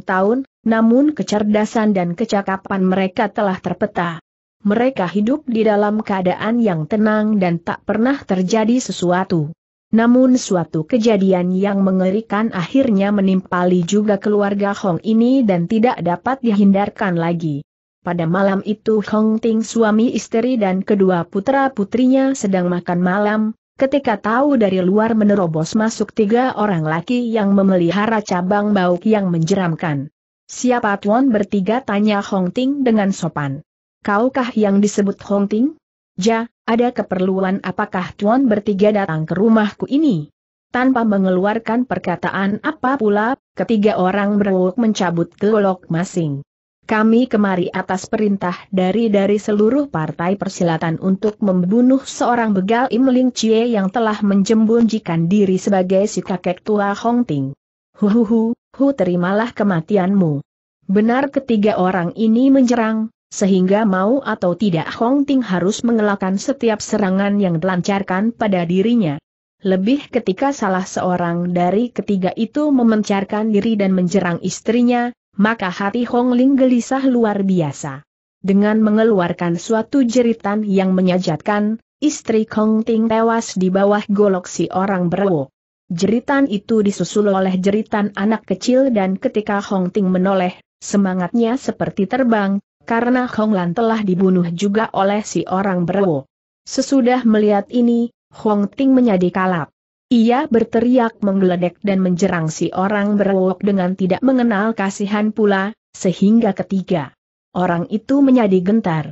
tahun, namun kecerdasan dan kecakapan mereka telah terpeta mereka hidup di dalam keadaan yang tenang dan tak pernah terjadi sesuatu. Namun suatu kejadian yang mengerikan akhirnya menimpali juga keluarga Hong ini dan tidak dapat dihindarkan lagi. Pada malam itu Hong Ting suami istri dan kedua putra-putrinya sedang makan malam, ketika tahu dari luar menerobos masuk tiga orang laki yang memelihara cabang bau yang menjeramkan. Siapa tuan bertiga tanya Hong Ting dengan sopan kaukah yang disebut Hong Ting? Ja, ada keperluan apakah Tuan bertiga datang ke rumahku ini? Tanpa mengeluarkan perkataan apa pula, ketiga orang berwuk mencabut golok masing. Kami kemari atas perintah dari dari seluruh partai persilatan untuk membunuh seorang begal Im Ling Chie yang telah menjembunjikan diri sebagai si kakek tua Hong Ting. Huhuhu, hu terimalah kematianmu. Benar ketiga orang ini menjerang, sehingga mau atau tidak Hong Ting harus mengelakkan setiap serangan yang dilancarkan pada dirinya. Lebih ketika salah seorang dari ketiga itu memencarkan diri dan menjerang istrinya, maka hati Hong Ling gelisah luar biasa. Dengan mengeluarkan suatu jeritan yang menyajatkan, istri Hong Ting tewas di bawah golok si orang berwo. Jeritan itu disusul oleh jeritan anak kecil dan ketika Hong Ting menoleh, semangatnya seperti terbang, karena Hong Lan telah dibunuh juga oleh si orang berwo. Sesudah melihat ini, Hong Ting menjadi kalap. Ia berteriak menggeledek dan menjerang si orang berwok dengan tidak mengenal kasihan pula, sehingga ketiga. Orang itu menjadi gentar.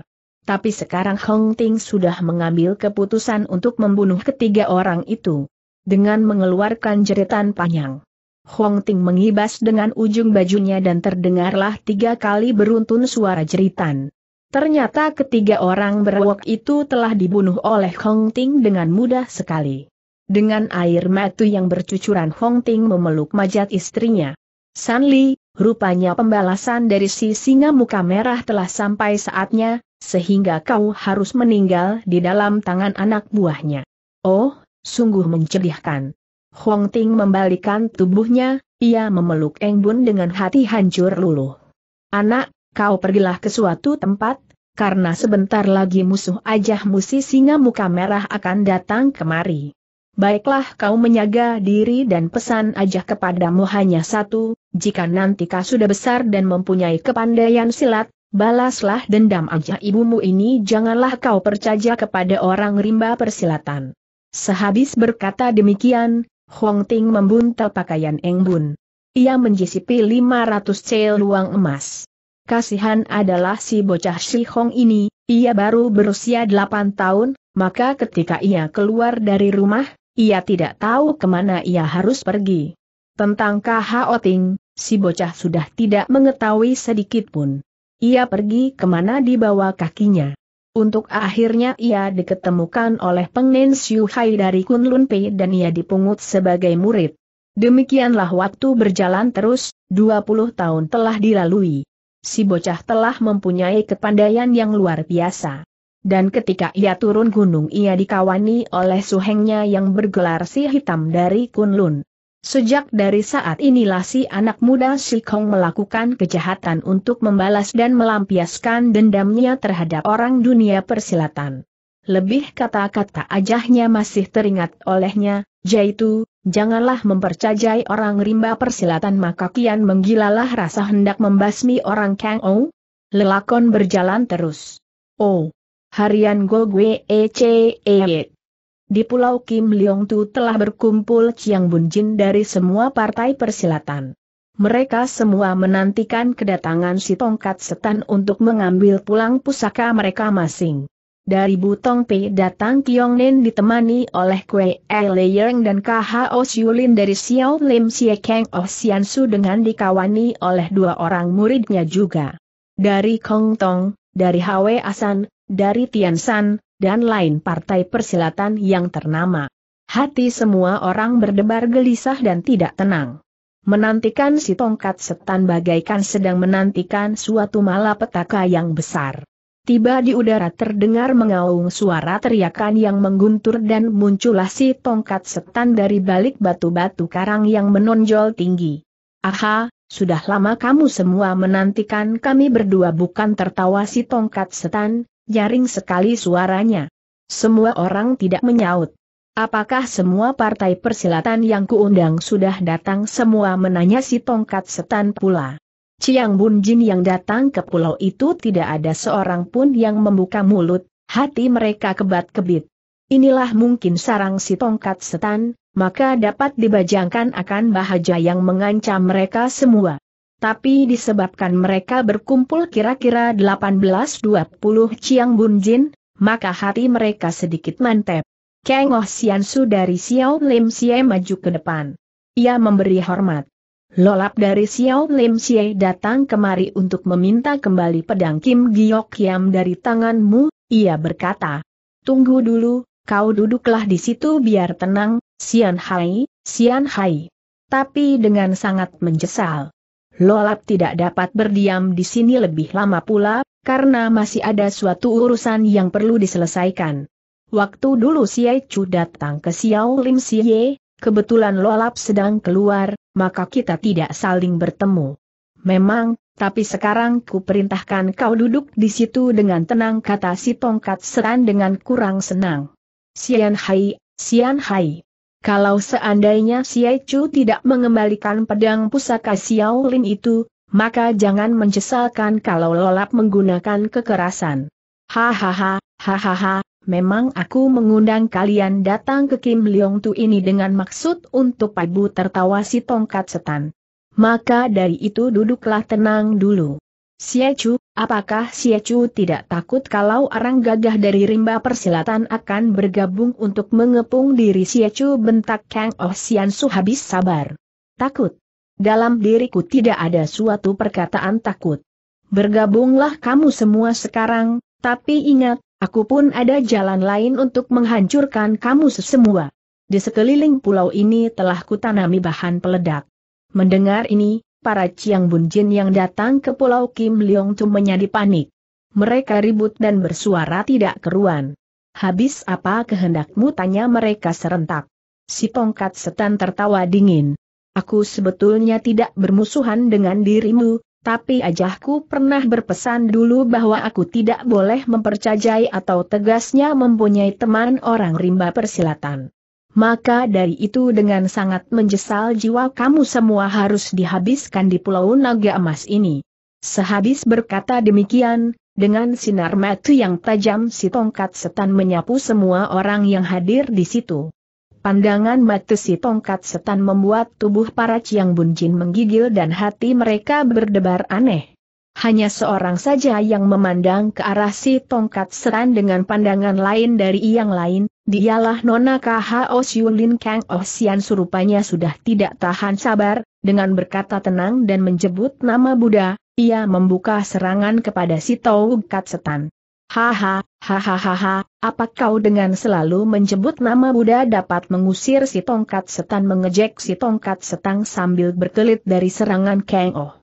Tapi sekarang Hong Ting sudah mengambil keputusan untuk membunuh ketiga orang itu. Dengan mengeluarkan jeritan panjang. Hong Ting mengibas dengan ujung bajunya dan terdengarlah tiga kali beruntun suara jeritan. Ternyata ketiga orang berwok itu telah dibunuh oleh Hong Ting dengan mudah sekali. Dengan air mata yang bercucuran Hong Ting memeluk majat istrinya. San Li, rupanya pembalasan dari si singa muka merah telah sampai saatnya, sehingga kau harus meninggal di dalam tangan anak buahnya. Oh, sungguh mencedihkan. Hong Ting membalikan tubuhnya, ia memeluk Eng Bun dengan hati hancur luluh. Anak, kau pergilah ke suatu tempat, karena sebentar lagi musuh ajah musi singa muka merah akan datang kemari. Baiklah kau menjaga diri dan pesan aja kepadamu hanya satu, jika nanti kau sudah besar dan mempunyai kepandaian silat, balaslah dendam aja ibumu ini janganlah kau percaya kepada orang rimba persilatan. Sehabis berkata demikian, Hong Ting membuntel pakaian Eng Bun. Ia menjisipi 500 cel luang emas. Kasihan adalah si bocah si Hong ini, ia baru berusia 8 tahun, maka ketika ia keluar dari rumah, ia tidak tahu kemana ia harus pergi. Tentang K.H. Oting, si bocah sudah tidak mengetahui sedikit pun. Ia pergi kemana di bawah kakinya. Untuk akhirnya ia diketemukan oleh Pengen Siu Hai dari Kunlun Pei dan ia dipungut sebagai murid. Demikianlah waktu berjalan terus, 20 tahun telah dilalui. Si bocah telah mempunyai kepandaian yang luar biasa. Dan ketika ia turun gunung ia dikawani oleh suhengnya yang bergelar si hitam dari Kunlun. Sejak dari saat inilah si anak muda Si Kong melakukan kejahatan untuk membalas dan melampiaskan dendamnya terhadap orang dunia persilatan. Lebih kata-kata ajahnya masih teringat olehnya, yaitu, janganlah mempercayai orang rimba persilatan maka kian menggilalah rasa hendak membasmi orang Kang Ou. Lelakon berjalan terus. Oh, harian Go Gue E C di Pulau Kim Leong Tu telah berkumpul Chiang Bun Jin dari semua partai persilatan. Mereka semua menantikan kedatangan si tongkat setan untuk mengambil pulang pusaka mereka masing. Dari Butong Pei datang Kiong Nen ditemani oleh Le Yeng dan KHO Siulin dari Xiao Lim Sie Kang O Sian Su dengan dikawani oleh dua orang muridnya juga. Dari Kong Tong, dari Hwe Asan, dari Tiansan, dan lain partai persilatan yang ternama. Hati semua orang berdebar gelisah dan tidak tenang. Menantikan si tongkat setan bagaikan sedang menantikan suatu malapetaka yang besar. Tiba di udara terdengar mengaung suara teriakan yang mengguntur dan muncullah si tongkat setan dari balik batu-batu karang yang menonjol tinggi. Aha, sudah lama kamu semua menantikan kami berdua bukan tertawa si tongkat setan, Jaring sekali suaranya. Semua orang tidak menyaut. Apakah semua partai persilatan yang kuundang sudah datang semua menanya si tongkat setan pula. Ciang Bun Jin yang datang ke pulau itu tidak ada seorang pun yang membuka mulut, hati mereka kebat-kebit. Inilah mungkin sarang si tongkat setan, maka dapat dibajangkan akan bahaya yang mengancam mereka semua tapi disebabkan mereka berkumpul kira-kira 18-20 Chiang Bun Jin, maka hati mereka sedikit mantep. Kang Oh Sian Su dari Xiao Lim Xie maju ke depan. Ia memberi hormat. Lolap dari Xiao Lim Xie datang kemari untuk meminta kembali pedang Kim Giok Yam dari tanganmu, ia berkata. Tunggu dulu, kau duduklah di situ biar tenang, Sian Hai, Sian Hai. Tapi dengan sangat menyesal. Lolap tidak dapat berdiam di sini lebih lama pula, karena masih ada suatu urusan yang perlu diselesaikan. Waktu dulu Siai Chu datang ke Xiao Lim Siye, kebetulan Lolap sedang keluar, maka kita tidak saling bertemu. Memang, tapi sekarang ku perintahkan kau duduk di situ dengan tenang kata si tongkat seran dengan kurang senang. Sian Hai, Sian Hai. Kalau seandainya Xie Chu tidak mengembalikan pedang pusaka Xiao Lin itu, maka jangan menyesalkan kalau lolap menggunakan kekerasan. Hahaha, hahaha, memang aku mengundang kalian datang ke Kim Leong Tu ini dengan maksud untuk Bu tertawa si tongkat setan. Maka dari itu duduklah tenang dulu. Siacu, apakah Siacu tidak takut kalau orang gagah dari rimba persilatan akan bergabung untuk mengepung diri Siacu bentak Kang Oh Sian Su habis sabar. Takut. Dalam diriku tidak ada suatu perkataan takut. Bergabunglah kamu semua sekarang, tapi ingat, aku pun ada jalan lain untuk menghancurkan kamu sesemua. Di sekeliling pulau ini telah kutanami bahan peledak. Mendengar ini, para Chiang Bunjin yang datang ke Pulau Kim Leong Tu menjadi panik. Mereka ribut dan bersuara tidak keruan. Habis apa kehendakmu tanya mereka serentak. Si tongkat setan tertawa dingin. Aku sebetulnya tidak bermusuhan dengan dirimu, tapi ajahku pernah berpesan dulu bahwa aku tidak boleh mempercayai atau tegasnya mempunyai teman orang rimba persilatan. Maka dari itu dengan sangat menjesal jiwa kamu semua harus dihabiskan di Pulau Naga Emas ini. Sehabis berkata demikian, dengan sinar mata yang tajam si tongkat setan menyapu semua orang yang hadir di situ. Pandangan mata si tongkat setan membuat tubuh para Ciang Bunjin menggigil dan hati mereka berdebar aneh. Hanya seorang saja yang memandang ke arah si tongkat setan dengan pandangan lain dari yang lain, Dialah Nona KHO Siulin Kang Oh Sian surupanya sudah tidak tahan sabar, dengan berkata tenang dan menjebut nama Buddha, ia membuka serangan kepada si Tau Kat Setan. Haha, hahaha, apa kau dengan selalu menjebut nama Buddha dapat mengusir si tongkat setan mengejek si tongkat setan sambil berkelit dari serangan Kang Oh.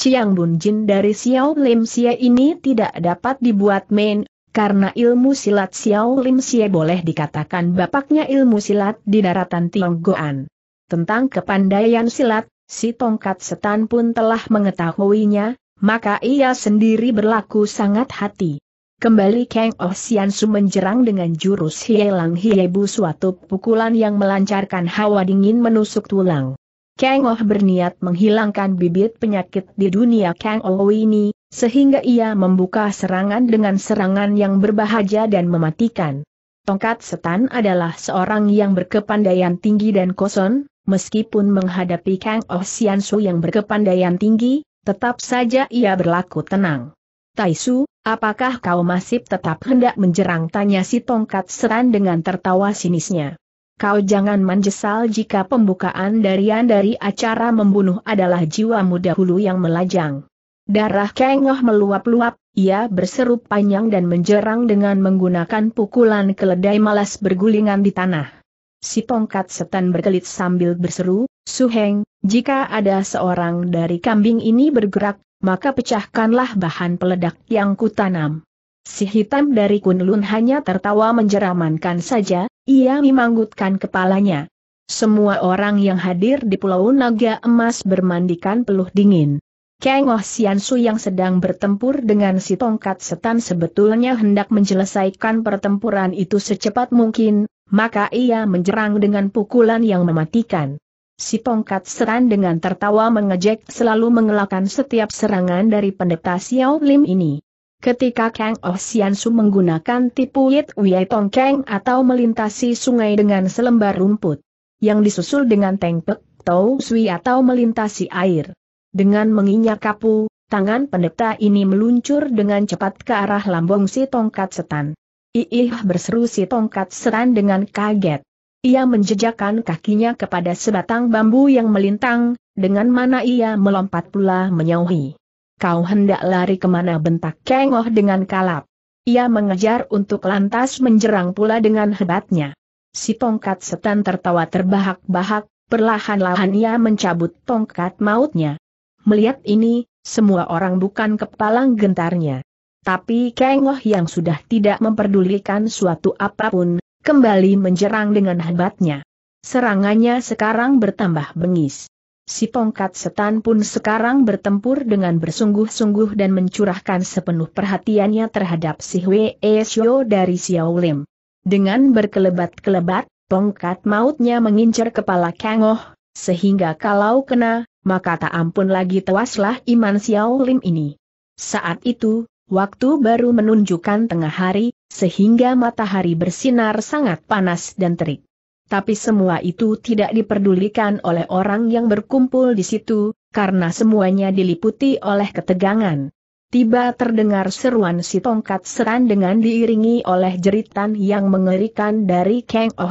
ciang Bun Jin dari Xiao Lim Sia ini tidak dapat dibuat main karena ilmu silat Xiao Lim Xie boleh dikatakan bapaknya ilmu silat di daratan Tionggoan. Tentang kepandaian silat, si tongkat setan pun telah mengetahuinya, maka ia sendiri berlaku sangat hati. Kembali Kang Oh Sian Su menjerang dengan jurus Hielang Hiebu suatu pukulan yang melancarkan hawa dingin menusuk tulang. Kang Oh berniat menghilangkan bibit penyakit di dunia Kang Oh ini, sehingga ia membuka serangan dengan serangan yang berbahaja dan mematikan. Tongkat setan adalah seorang yang berkepandaian tinggi dan kosong, meskipun menghadapi Kang Oh Sian Su yang berkepandaian tinggi, tetap saja ia berlaku tenang. Tai Su, apakah kau masih tetap hendak menjerang tanya si tongkat setan dengan tertawa sinisnya. Kau jangan menyesal jika pembukaan darian dari acara membunuh adalah jiwamu dahulu yang melajang. Darah Kengoh meluap-luap, ia berseru panjang dan menjerang dengan menggunakan pukulan keledai malas bergulingan di tanah. Si tongkat setan berkelit sambil berseru, Suheng, jika ada seorang dari kambing ini bergerak, maka pecahkanlah bahan peledak yang kutanam. Si hitam dari Kunlun hanya tertawa menjeramankan saja, ia memanggutkan kepalanya. Semua orang yang hadir di Pulau Naga Emas bermandikan peluh dingin. Kang Oh Sian Su yang sedang bertempur dengan si tongkat setan sebetulnya hendak menyelesaikan pertempuran itu secepat mungkin, maka ia menyerang dengan pukulan yang mematikan. Si tongkat setan dengan tertawa mengejek selalu mengelakkan setiap serangan dari pendeta Xiao Lim ini. Ketika Kang Oh Sian Su menggunakan tipu Yit Wei Tong Kang atau melintasi sungai dengan selembar rumput, yang disusul dengan Pek Tau Sui atau melintasi air dengan menginjak kapu, tangan pendeta ini meluncur dengan cepat ke arah lambung si tongkat setan. Iih berseru si tongkat setan dengan kaget. Ia menjejakkan kakinya kepada sebatang bambu yang melintang, dengan mana ia melompat pula menyauhi. Kau hendak lari kemana bentak kengoh dengan kalap. Ia mengejar untuk lantas menjerang pula dengan hebatnya. Si tongkat setan tertawa terbahak-bahak, perlahan-lahan ia mencabut tongkat mautnya. Melihat ini, semua orang bukan kepalang gentarnya. Tapi Kang yang sudah tidak memperdulikan suatu apapun, kembali menyerang dengan hebatnya. Serangannya sekarang bertambah bengis. Si tongkat setan pun sekarang bertempur dengan bersungguh-sungguh dan mencurahkan sepenuh perhatiannya terhadap si Hwee Shio dari Xiao Lim. Dengan berkelebat-kelebat, tongkat mautnya mengincar kepala Kang sehingga kalau kena, maka tak ampun lagi tewaslah iman Xiao Lim ini. Saat itu, waktu baru menunjukkan tengah hari, sehingga matahari bersinar sangat panas dan terik. Tapi semua itu tidak diperdulikan oleh orang yang berkumpul di situ, karena semuanya diliputi oleh ketegangan. Tiba terdengar seruan si tongkat seran dengan diiringi oleh jeritan yang mengerikan dari Kang Oh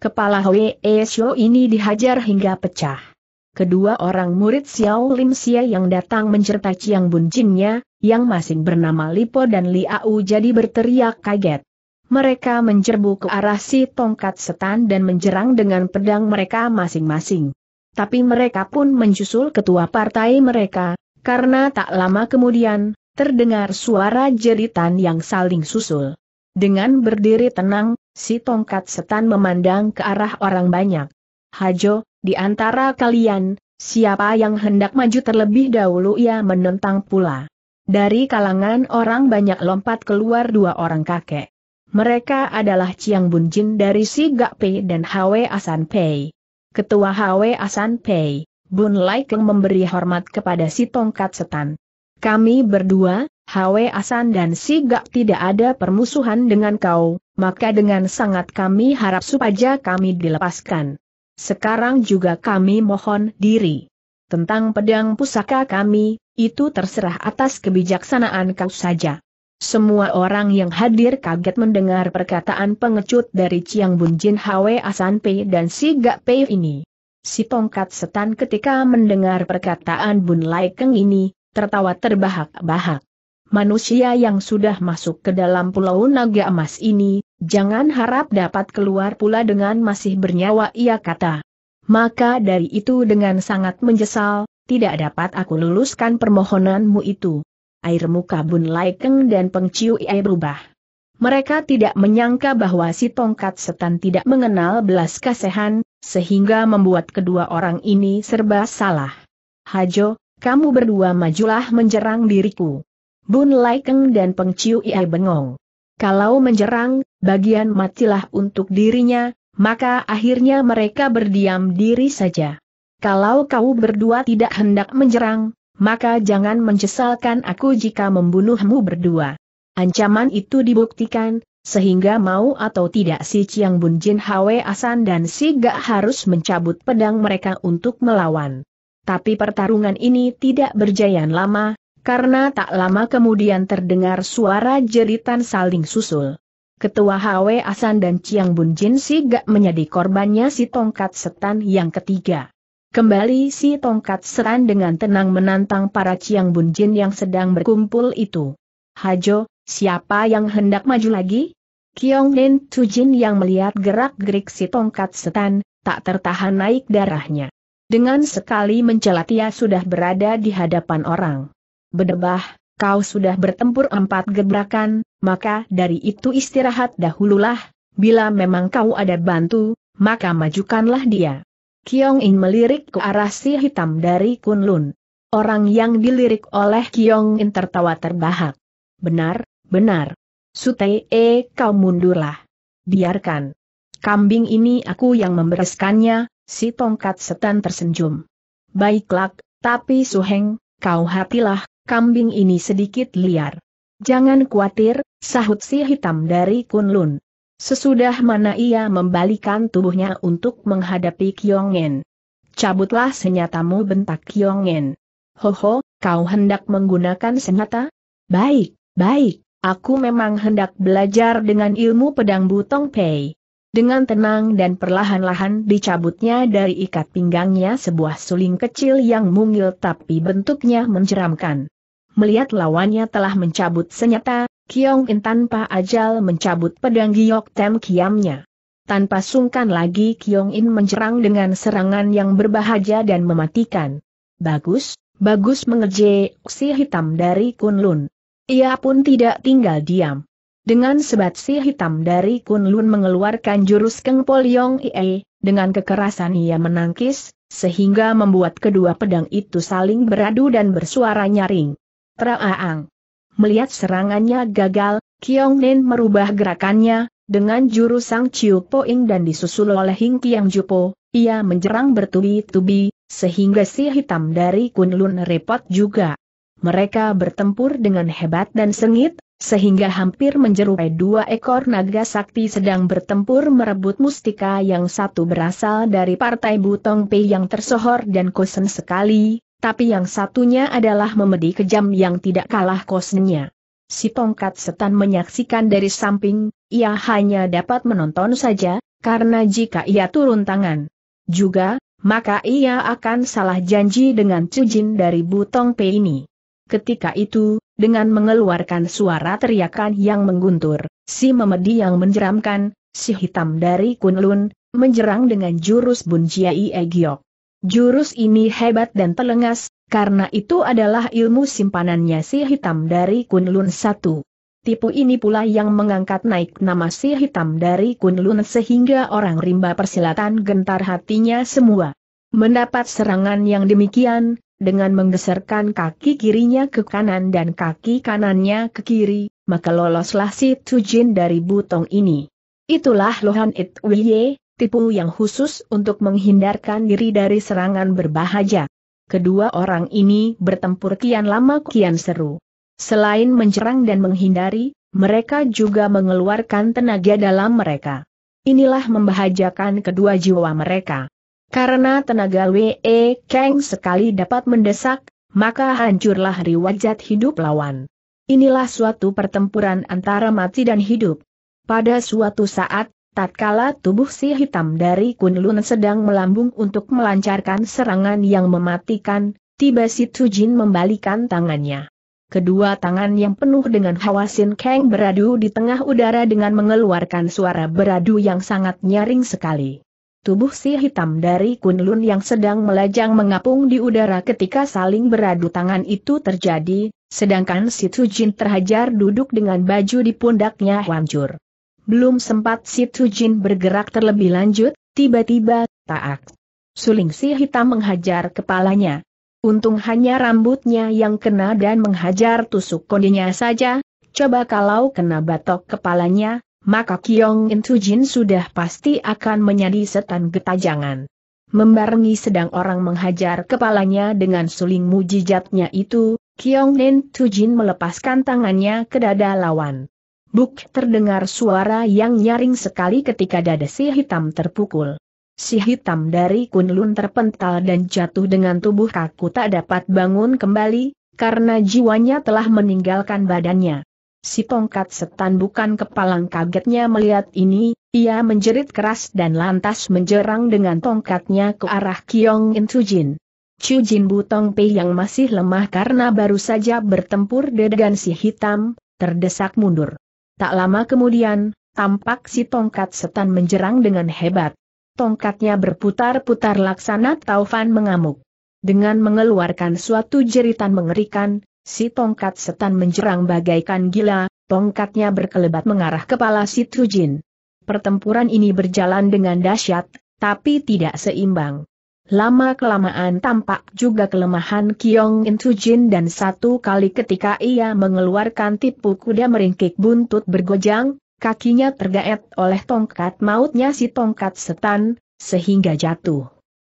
Kepala Hwee Xiao ini dihajar hingga pecah kedua orang murid Xiao Lim Xie yang datang mencertai Chiang Bun Jinnya, yang masing bernama Lipo dan Li Liau jadi berteriak kaget. Mereka menjerbu ke arah si tongkat setan dan menjerang dengan pedang mereka masing-masing. Tapi mereka pun mencusul ketua partai mereka, karena tak lama kemudian, terdengar suara jeritan yang saling susul. Dengan berdiri tenang, si tongkat setan memandang ke arah orang banyak. Hajo, di antara kalian, siapa yang hendak maju terlebih dahulu ia menentang pula. Dari kalangan orang banyak lompat keluar dua orang kakek. Mereka adalah Chiang Bunjin dari Sigak Pei dan Hwe Asan Pei. Ketua Hwe Asan Pei, Bun Lai Keng memberi hormat kepada si tongkat setan. Kami berdua, Hwe Asan dan Sigak tidak ada permusuhan dengan kau, maka dengan sangat kami harap supaya kami dilepaskan. Sekarang juga kami mohon diri. Tentang pedang pusaka kami, itu terserah atas kebijaksanaan kau saja. Semua orang yang hadir kaget mendengar perkataan pengecut dari Chiang Bun Jin Hwe Asan Pei dan Si Gak Pei ini. Si tongkat setan ketika mendengar perkataan Bun Lai Keng ini, tertawa terbahak-bahak. Manusia yang sudah masuk ke dalam pulau naga emas ini, Jangan harap dapat keluar pula dengan masih bernyawa ia kata. Maka dari itu dengan sangat menyesal, tidak dapat aku luluskan permohonanmu itu. Air muka Bun Laikeng dan Peng ia Ie berubah. Mereka tidak menyangka bahwa si tongkat setan tidak mengenal belas kasihan, sehingga membuat kedua orang ini serba salah. Hajo, kamu berdua majulah menjerang diriku. Bun Laikeng dan Peng ia bengong. Kalau menjerang, bagian matilah untuk dirinya, maka akhirnya mereka berdiam diri saja. Kalau kau berdua tidak hendak menjerang, maka jangan menyesalkan aku jika membunuhmu berdua. Ancaman itu dibuktikan, sehingga mau atau tidak si Chiang Bun Jin Hwe Asan dan si Gak harus mencabut pedang mereka untuk melawan. Tapi pertarungan ini tidak berjayaan lama, karena tak lama kemudian terdengar suara jeritan saling susul. Ketua Hwe Asan dan Chiang Bun Jin gak menjadi korbannya si tongkat setan yang ketiga. Kembali si tongkat setan dengan tenang menantang para Chiang Bun Jin yang sedang berkumpul itu. Hajo, siapa yang hendak maju lagi? Kiong Tu Jin yang melihat gerak-gerik si tongkat setan, tak tertahan naik darahnya. Dengan sekali mencelat ia sudah berada di hadapan orang bedebah, kau sudah bertempur empat gebrakan, maka dari itu istirahat dahululah, bila memang kau ada bantu, maka majukanlah dia. Kiong In melirik ke arah si hitam dari Kunlun. Orang yang dilirik oleh Kiong In tertawa terbahak. Benar, benar. Sutei, e, kau mundurlah. Biarkan. Kambing ini aku yang membereskannya, si tongkat setan tersenyum. Baiklah, tapi Suheng, kau hatilah kambing ini sedikit liar. Jangan khawatir, sahut si hitam dari Kunlun. Sesudah mana ia membalikan tubuhnya untuk menghadapi Kyongen. Cabutlah senyatamu bentak Kyongen. ho, kau hendak menggunakan senjata? Baik, baik, aku memang hendak belajar dengan ilmu pedang Butong Pei. Dengan tenang dan perlahan-lahan dicabutnya dari ikat pinggangnya sebuah suling kecil yang mungil tapi bentuknya menjeramkan melihat lawannya telah mencabut senyata, Kiong In tanpa ajal mencabut pedang Giok Tem Kiamnya. Tanpa sungkan lagi Kiong In menyerang dengan serangan yang berbahaja dan mematikan. Bagus, bagus mengejek si hitam dari Kunlun. Ia pun tidak tinggal diam. Dengan sebat si hitam dari Kunlun mengeluarkan jurus Keng Yong Ie, dengan kekerasan ia menangkis, sehingga membuat kedua pedang itu saling beradu dan bersuara nyaring. Traaang. Melihat serangannya gagal, Kiong Nen merubah gerakannya, dengan jurus Sang Chiu Poing dan disusul oleh Hing Kiang Jupo, ia menyerang bertubi-tubi, sehingga si hitam dari Kunlun repot juga. Mereka bertempur dengan hebat dan sengit, sehingga hampir menjerupai dua ekor naga sakti sedang bertempur merebut mustika yang satu berasal dari partai Butong Pei yang tersohor dan kosen sekali, tapi yang satunya adalah memedi kejam yang tidak kalah kosnya. Si tongkat setan menyaksikan dari samping, ia hanya dapat menonton saja, karena jika ia turun tangan juga, maka ia akan salah janji dengan Cujin dari Butong Pe ini. Ketika itu, dengan mengeluarkan suara teriakan yang mengguntur, si memedi yang menjeramkan, si hitam dari Kunlun, menjerang dengan jurus Bunjiai Egyok. Jurus ini hebat dan telengas, karena itu adalah ilmu simpanannya si hitam dari Kunlun satu. Tipu ini pula yang mengangkat naik nama si hitam dari Kunlun sehingga orang rimba persilatan gentar hatinya semua. Mendapat serangan yang demikian, dengan menggeserkan kaki kirinya ke kanan dan kaki kanannya ke kiri, maka loloslah si Tujin dari butong ini. Itulah Lohan It Wiye, tipu yang khusus untuk menghindarkan diri dari serangan berbahaya. Kedua orang ini bertempur kian lama kian seru. Selain menyerang dan menghindari, mereka juga mengeluarkan tenaga dalam mereka. Inilah membahajakan kedua jiwa mereka. Karena tenaga W.E. Kang sekali dapat mendesak, maka hancurlah riwajat hidup lawan. Inilah suatu pertempuran antara mati dan hidup. Pada suatu saat, Tatkala tubuh si hitam dari Kunlun sedang melambung untuk melancarkan serangan yang mematikan, tiba si Tujin membalikan tangannya. Kedua tangan yang penuh dengan hawa sin keng beradu di tengah udara dengan mengeluarkan suara beradu yang sangat nyaring sekali. Tubuh si hitam dari Kunlun yang sedang melajang mengapung di udara ketika saling beradu tangan itu terjadi, sedangkan si Tujin terhajar duduk dengan baju di pundaknya hancur. Belum sempat si Tujin bergerak terlebih lanjut, tiba-tiba, taak. Suling si hitam menghajar kepalanya. Untung hanya rambutnya yang kena dan menghajar tusuk kondinya saja, coba kalau kena batok kepalanya, maka Kiong Tujin sudah pasti akan menjadi setan getajangan. Membarengi sedang orang menghajar kepalanya dengan suling mujijatnya itu, Kiong Nen Tujin melepaskan tangannya ke dada lawan. Buk terdengar suara yang nyaring sekali ketika dada si hitam terpukul. Si hitam dari Kunlun terpental dan jatuh dengan tubuh kaku tak dapat bangun kembali, karena jiwanya telah meninggalkan badannya. Si tongkat setan bukan kepalang kagetnya melihat ini, ia menjerit keras dan lantas menjerang dengan tongkatnya ke arah Kiong In Jin. Chu Jin Butong Pei yang masih lemah karena baru saja bertempur dengan si hitam, terdesak mundur. Tak lama kemudian, tampak si tongkat setan menjerang dengan hebat. Tongkatnya berputar-putar laksana Taufan mengamuk. Dengan mengeluarkan suatu jeritan mengerikan, si tongkat setan menjerang bagaikan gila, tongkatnya berkelebat mengarah kepala si Tujin. Pertempuran ini berjalan dengan dahsyat, tapi tidak seimbang. Lama-kelamaan tampak juga kelemahan Kiong Intujin dan satu kali ketika ia mengeluarkan tipu kuda meringkik buntut bergojang, kakinya tergaet oleh tongkat mautnya si tongkat setan, sehingga jatuh.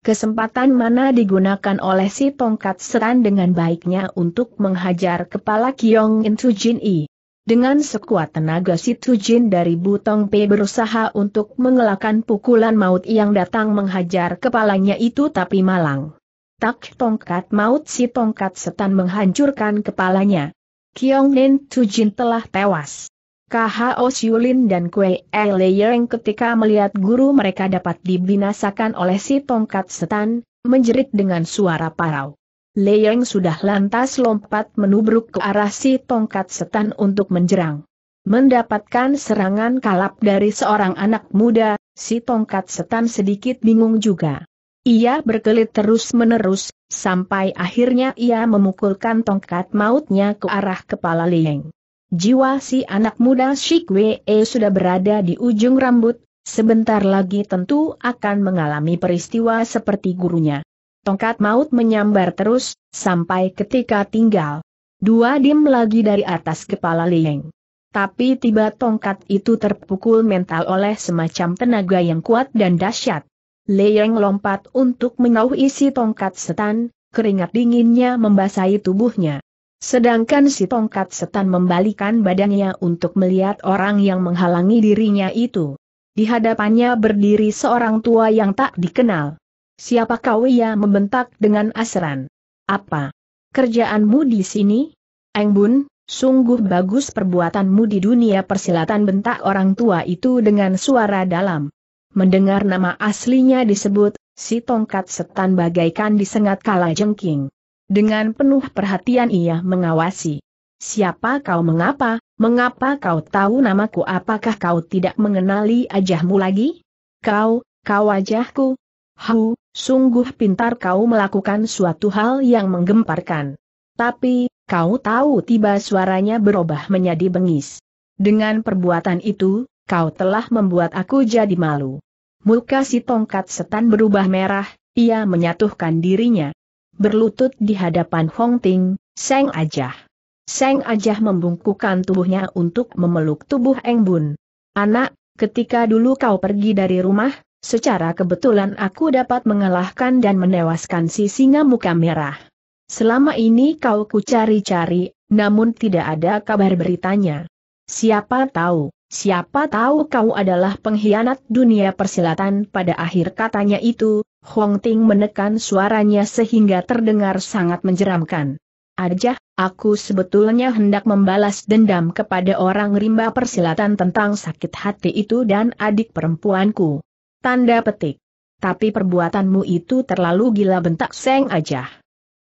Kesempatan mana digunakan oleh si tongkat setan dengan baiknya untuk menghajar kepala Kiong Intujin I. Dengan sekuat tenaga si Tujin dari Butong P berusaha untuk mengelakkan pukulan maut yang datang menghajar kepalanya itu tapi malang. Tak tongkat maut si tongkat setan menghancurkan kepalanya. Kiong Nen Tu Jin telah tewas. KHO Siulin dan Kue e Yang ketika melihat guru mereka dapat dibinasakan oleh si tongkat setan, menjerit dengan suara parau. Leyeng sudah lantas lompat menubruk ke arah si tongkat setan untuk menjerang. Mendapatkan serangan kalap dari seorang anak muda, si tongkat setan sedikit bingung juga. Ia berkelit terus-menerus, sampai akhirnya ia memukulkan tongkat mautnya ke arah kepala Leyeng. Jiwa si anak muda Shikwee sudah berada di ujung rambut, sebentar lagi tentu akan mengalami peristiwa seperti gurunya. Tongkat maut menyambar terus, sampai ketika tinggal dua dim lagi dari atas kepala Lieng. Tapi tiba tongkat itu terpukul mental oleh semacam tenaga yang kuat dan dahsyat. Lieng lompat untuk menauh isi tongkat setan, keringat dinginnya membasahi tubuhnya. Sedangkan si tongkat setan membalikan badannya untuk melihat orang yang menghalangi dirinya itu. Di hadapannya berdiri seorang tua yang tak dikenal. Siapa kau ia membentak dengan asran? Apa? Kerjaanmu di sini? Eng sungguh bagus perbuatanmu di dunia persilatan bentak orang tua itu dengan suara dalam. Mendengar nama aslinya disebut, si tongkat setan bagaikan disengat kala jengking. Dengan penuh perhatian ia mengawasi. Siapa kau mengapa, mengapa kau tahu namaku apakah kau tidak mengenali ajahmu lagi? Kau, kau ajahku? Hau, Sungguh pintar kau melakukan suatu hal yang menggemparkan. Tapi, kau tahu tiba suaranya berubah menjadi bengis. Dengan perbuatan itu, kau telah membuat aku jadi malu. Muka si tongkat setan berubah merah, ia menyatuhkan dirinya. Berlutut di hadapan Hong Ting, Seng Ajah. Seng Ajah membungkukkan tubuhnya untuk memeluk tubuh Eng Bun. Anak, ketika dulu kau pergi dari rumah, Secara kebetulan aku dapat mengalahkan dan menewaskan si singa muka merah. Selama ini kau ku cari-cari, namun tidak ada kabar beritanya. Siapa tahu, siapa tahu kau adalah pengkhianat dunia persilatan pada akhir katanya itu, Huang Ting menekan suaranya sehingga terdengar sangat menjeramkan. Aja, aku sebetulnya hendak membalas dendam kepada orang rimba persilatan tentang sakit hati itu dan adik perempuanku. Tanda petik. Tapi perbuatanmu itu terlalu gila bentak Seng aja.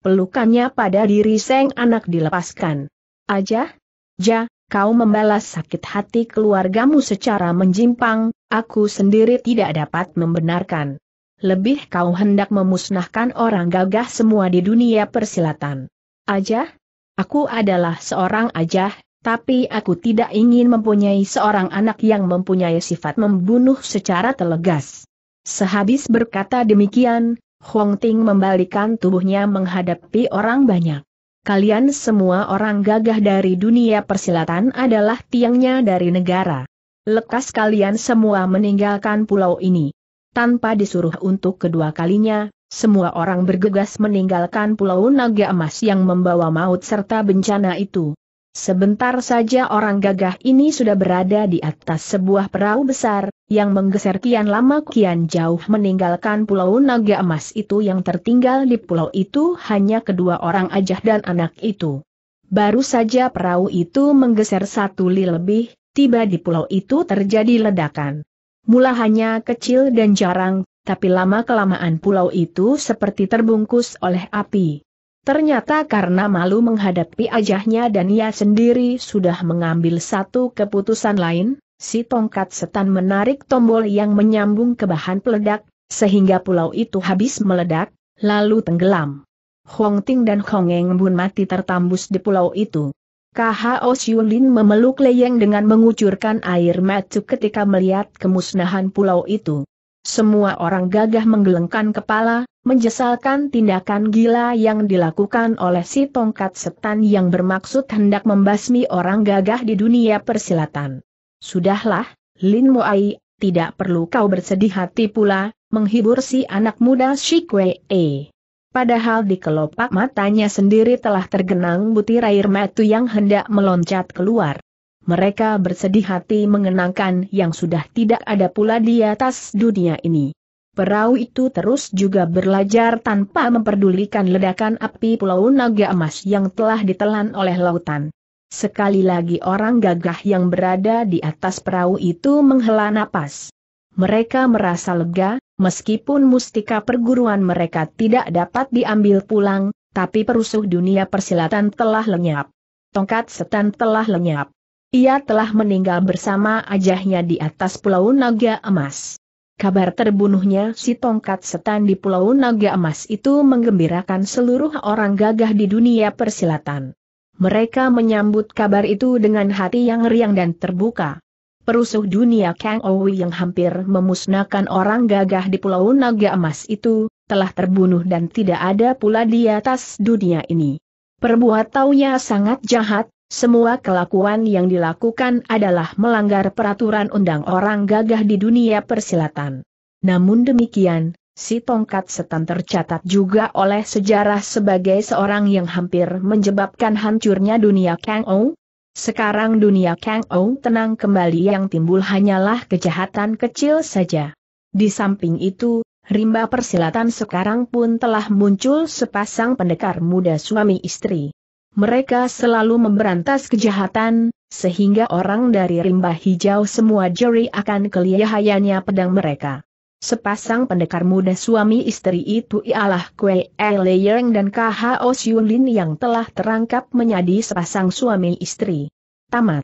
Pelukannya pada diri Seng anak dilepaskan. Aja? Ja, kau membalas sakit hati keluargamu secara menjimpang, aku sendiri tidak dapat membenarkan. Lebih kau hendak memusnahkan orang gagah semua di dunia persilatan. Aja? Aku adalah seorang ajah, tapi aku tidak ingin mempunyai seorang anak yang mempunyai sifat membunuh secara telegas. Sehabis berkata demikian, Hong Ting membalikan tubuhnya menghadapi orang banyak. Kalian semua orang gagah dari dunia persilatan adalah tiangnya dari negara. Lekas kalian semua meninggalkan pulau ini. Tanpa disuruh untuk kedua kalinya, semua orang bergegas meninggalkan pulau naga emas yang membawa maut serta bencana itu. Sebentar saja orang gagah ini sudah berada di atas sebuah perahu besar, yang menggeser kian lama kian jauh meninggalkan pulau naga emas itu yang tertinggal di pulau itu hanya kedua orang ajah dan anak itu. Baru saja perahu itu menggeser satu li lebih, tiba di pulau itu terjadi ledakan. Mula hanya kecil dan jarang, tapi lama-kelamaan pulau itu seperti terbungkus oleh api. Ternyata karena malu menghadapi ajahnya dan ia sendiri sudah mengambil satu keputusan lain, si tongkat setan menarik tombol yang menyambung ke bahan peledak, sehingga pulau itu habis meledak, lalu tenggelam. Hong Ting dan Hong Eng Bun mati tertambus di pulau itu. KHO Siulin memeluk Leyeng dengan mengucurkan air mata ketika melihat kemusnahan pulau itu. Semua orang gagah menggelengkan kepala, menjesalkan tindakan gila yang dilakukan oleh si tongkat setan yang bermaksud hendak membasmi orang gagah di dunia persilatan. Sudahlah, Lin Moai, tidak perlu kau bersedih hati pula, menghibur si anak muda Shi E. Padahal di kelopak matanya sendiri telah tergenang butir air matu yang hendak meloncat keluar mereka bersedih hati mengenangkan yang sudah tidak ada pula di atas dunia ini. Perahu itu terus juga berlajar tanpa memperdulikan ledakan api Pulau Naga Emas yang telah ditelan oleh lautan. Sekali lagi orang gagah yang berada di atas perahu itu menghela napas. Mereka merasa lega, meskipun mustika perguruan mereka tidak dapat diambil pulang, tapi perusuh dunia persilatan telah lenyap. Tongkat setan telah lenyap. Ia telah meninggal bersama ajahnya di atas Pulau Naga Emas. Kabar terbunuhnya si tongkat setan di Pulau Naga Emas itu menggembirakan seluruh orang gagah di dunia persilatan. Mereka menyambut kabar itu dengan hati yang riang dan terbuka. Perusuh dunia Kang Owi yang hampir memusnahkan orang gagah di Pulau Naga Emas itu, telah terbunuh dan tidak ada pula di atas dunia ini. Perbuatannya sangat jahat, semua kelakuan yang dilakukan adalah melanggar peraturan undang orang gagah di dunia persilatan. Namun demikian, si tongkat setan tercatat juga oleh sejarah sebagai seorang yang hampir menyebabkan hancurnya dunia Kang Ou. Sekarang dunia Kang Ou tenang kembali yang timbul hanyalah kejahatan kecil saja. Di samping itu, rimba persilatan sekarang pun telah muncul sepasang pendekar muda suami istri. Mereka selalu memberantas kejahatan, sehingga orang dari rimba hijau semua juri akan kelihayanya pedang mereka. Sepasang pendekar muda suami istri itu ialah Kue Eleyeng dan KHO Lin yang telah terangkap menjadi sepasang suami istri. Tamat.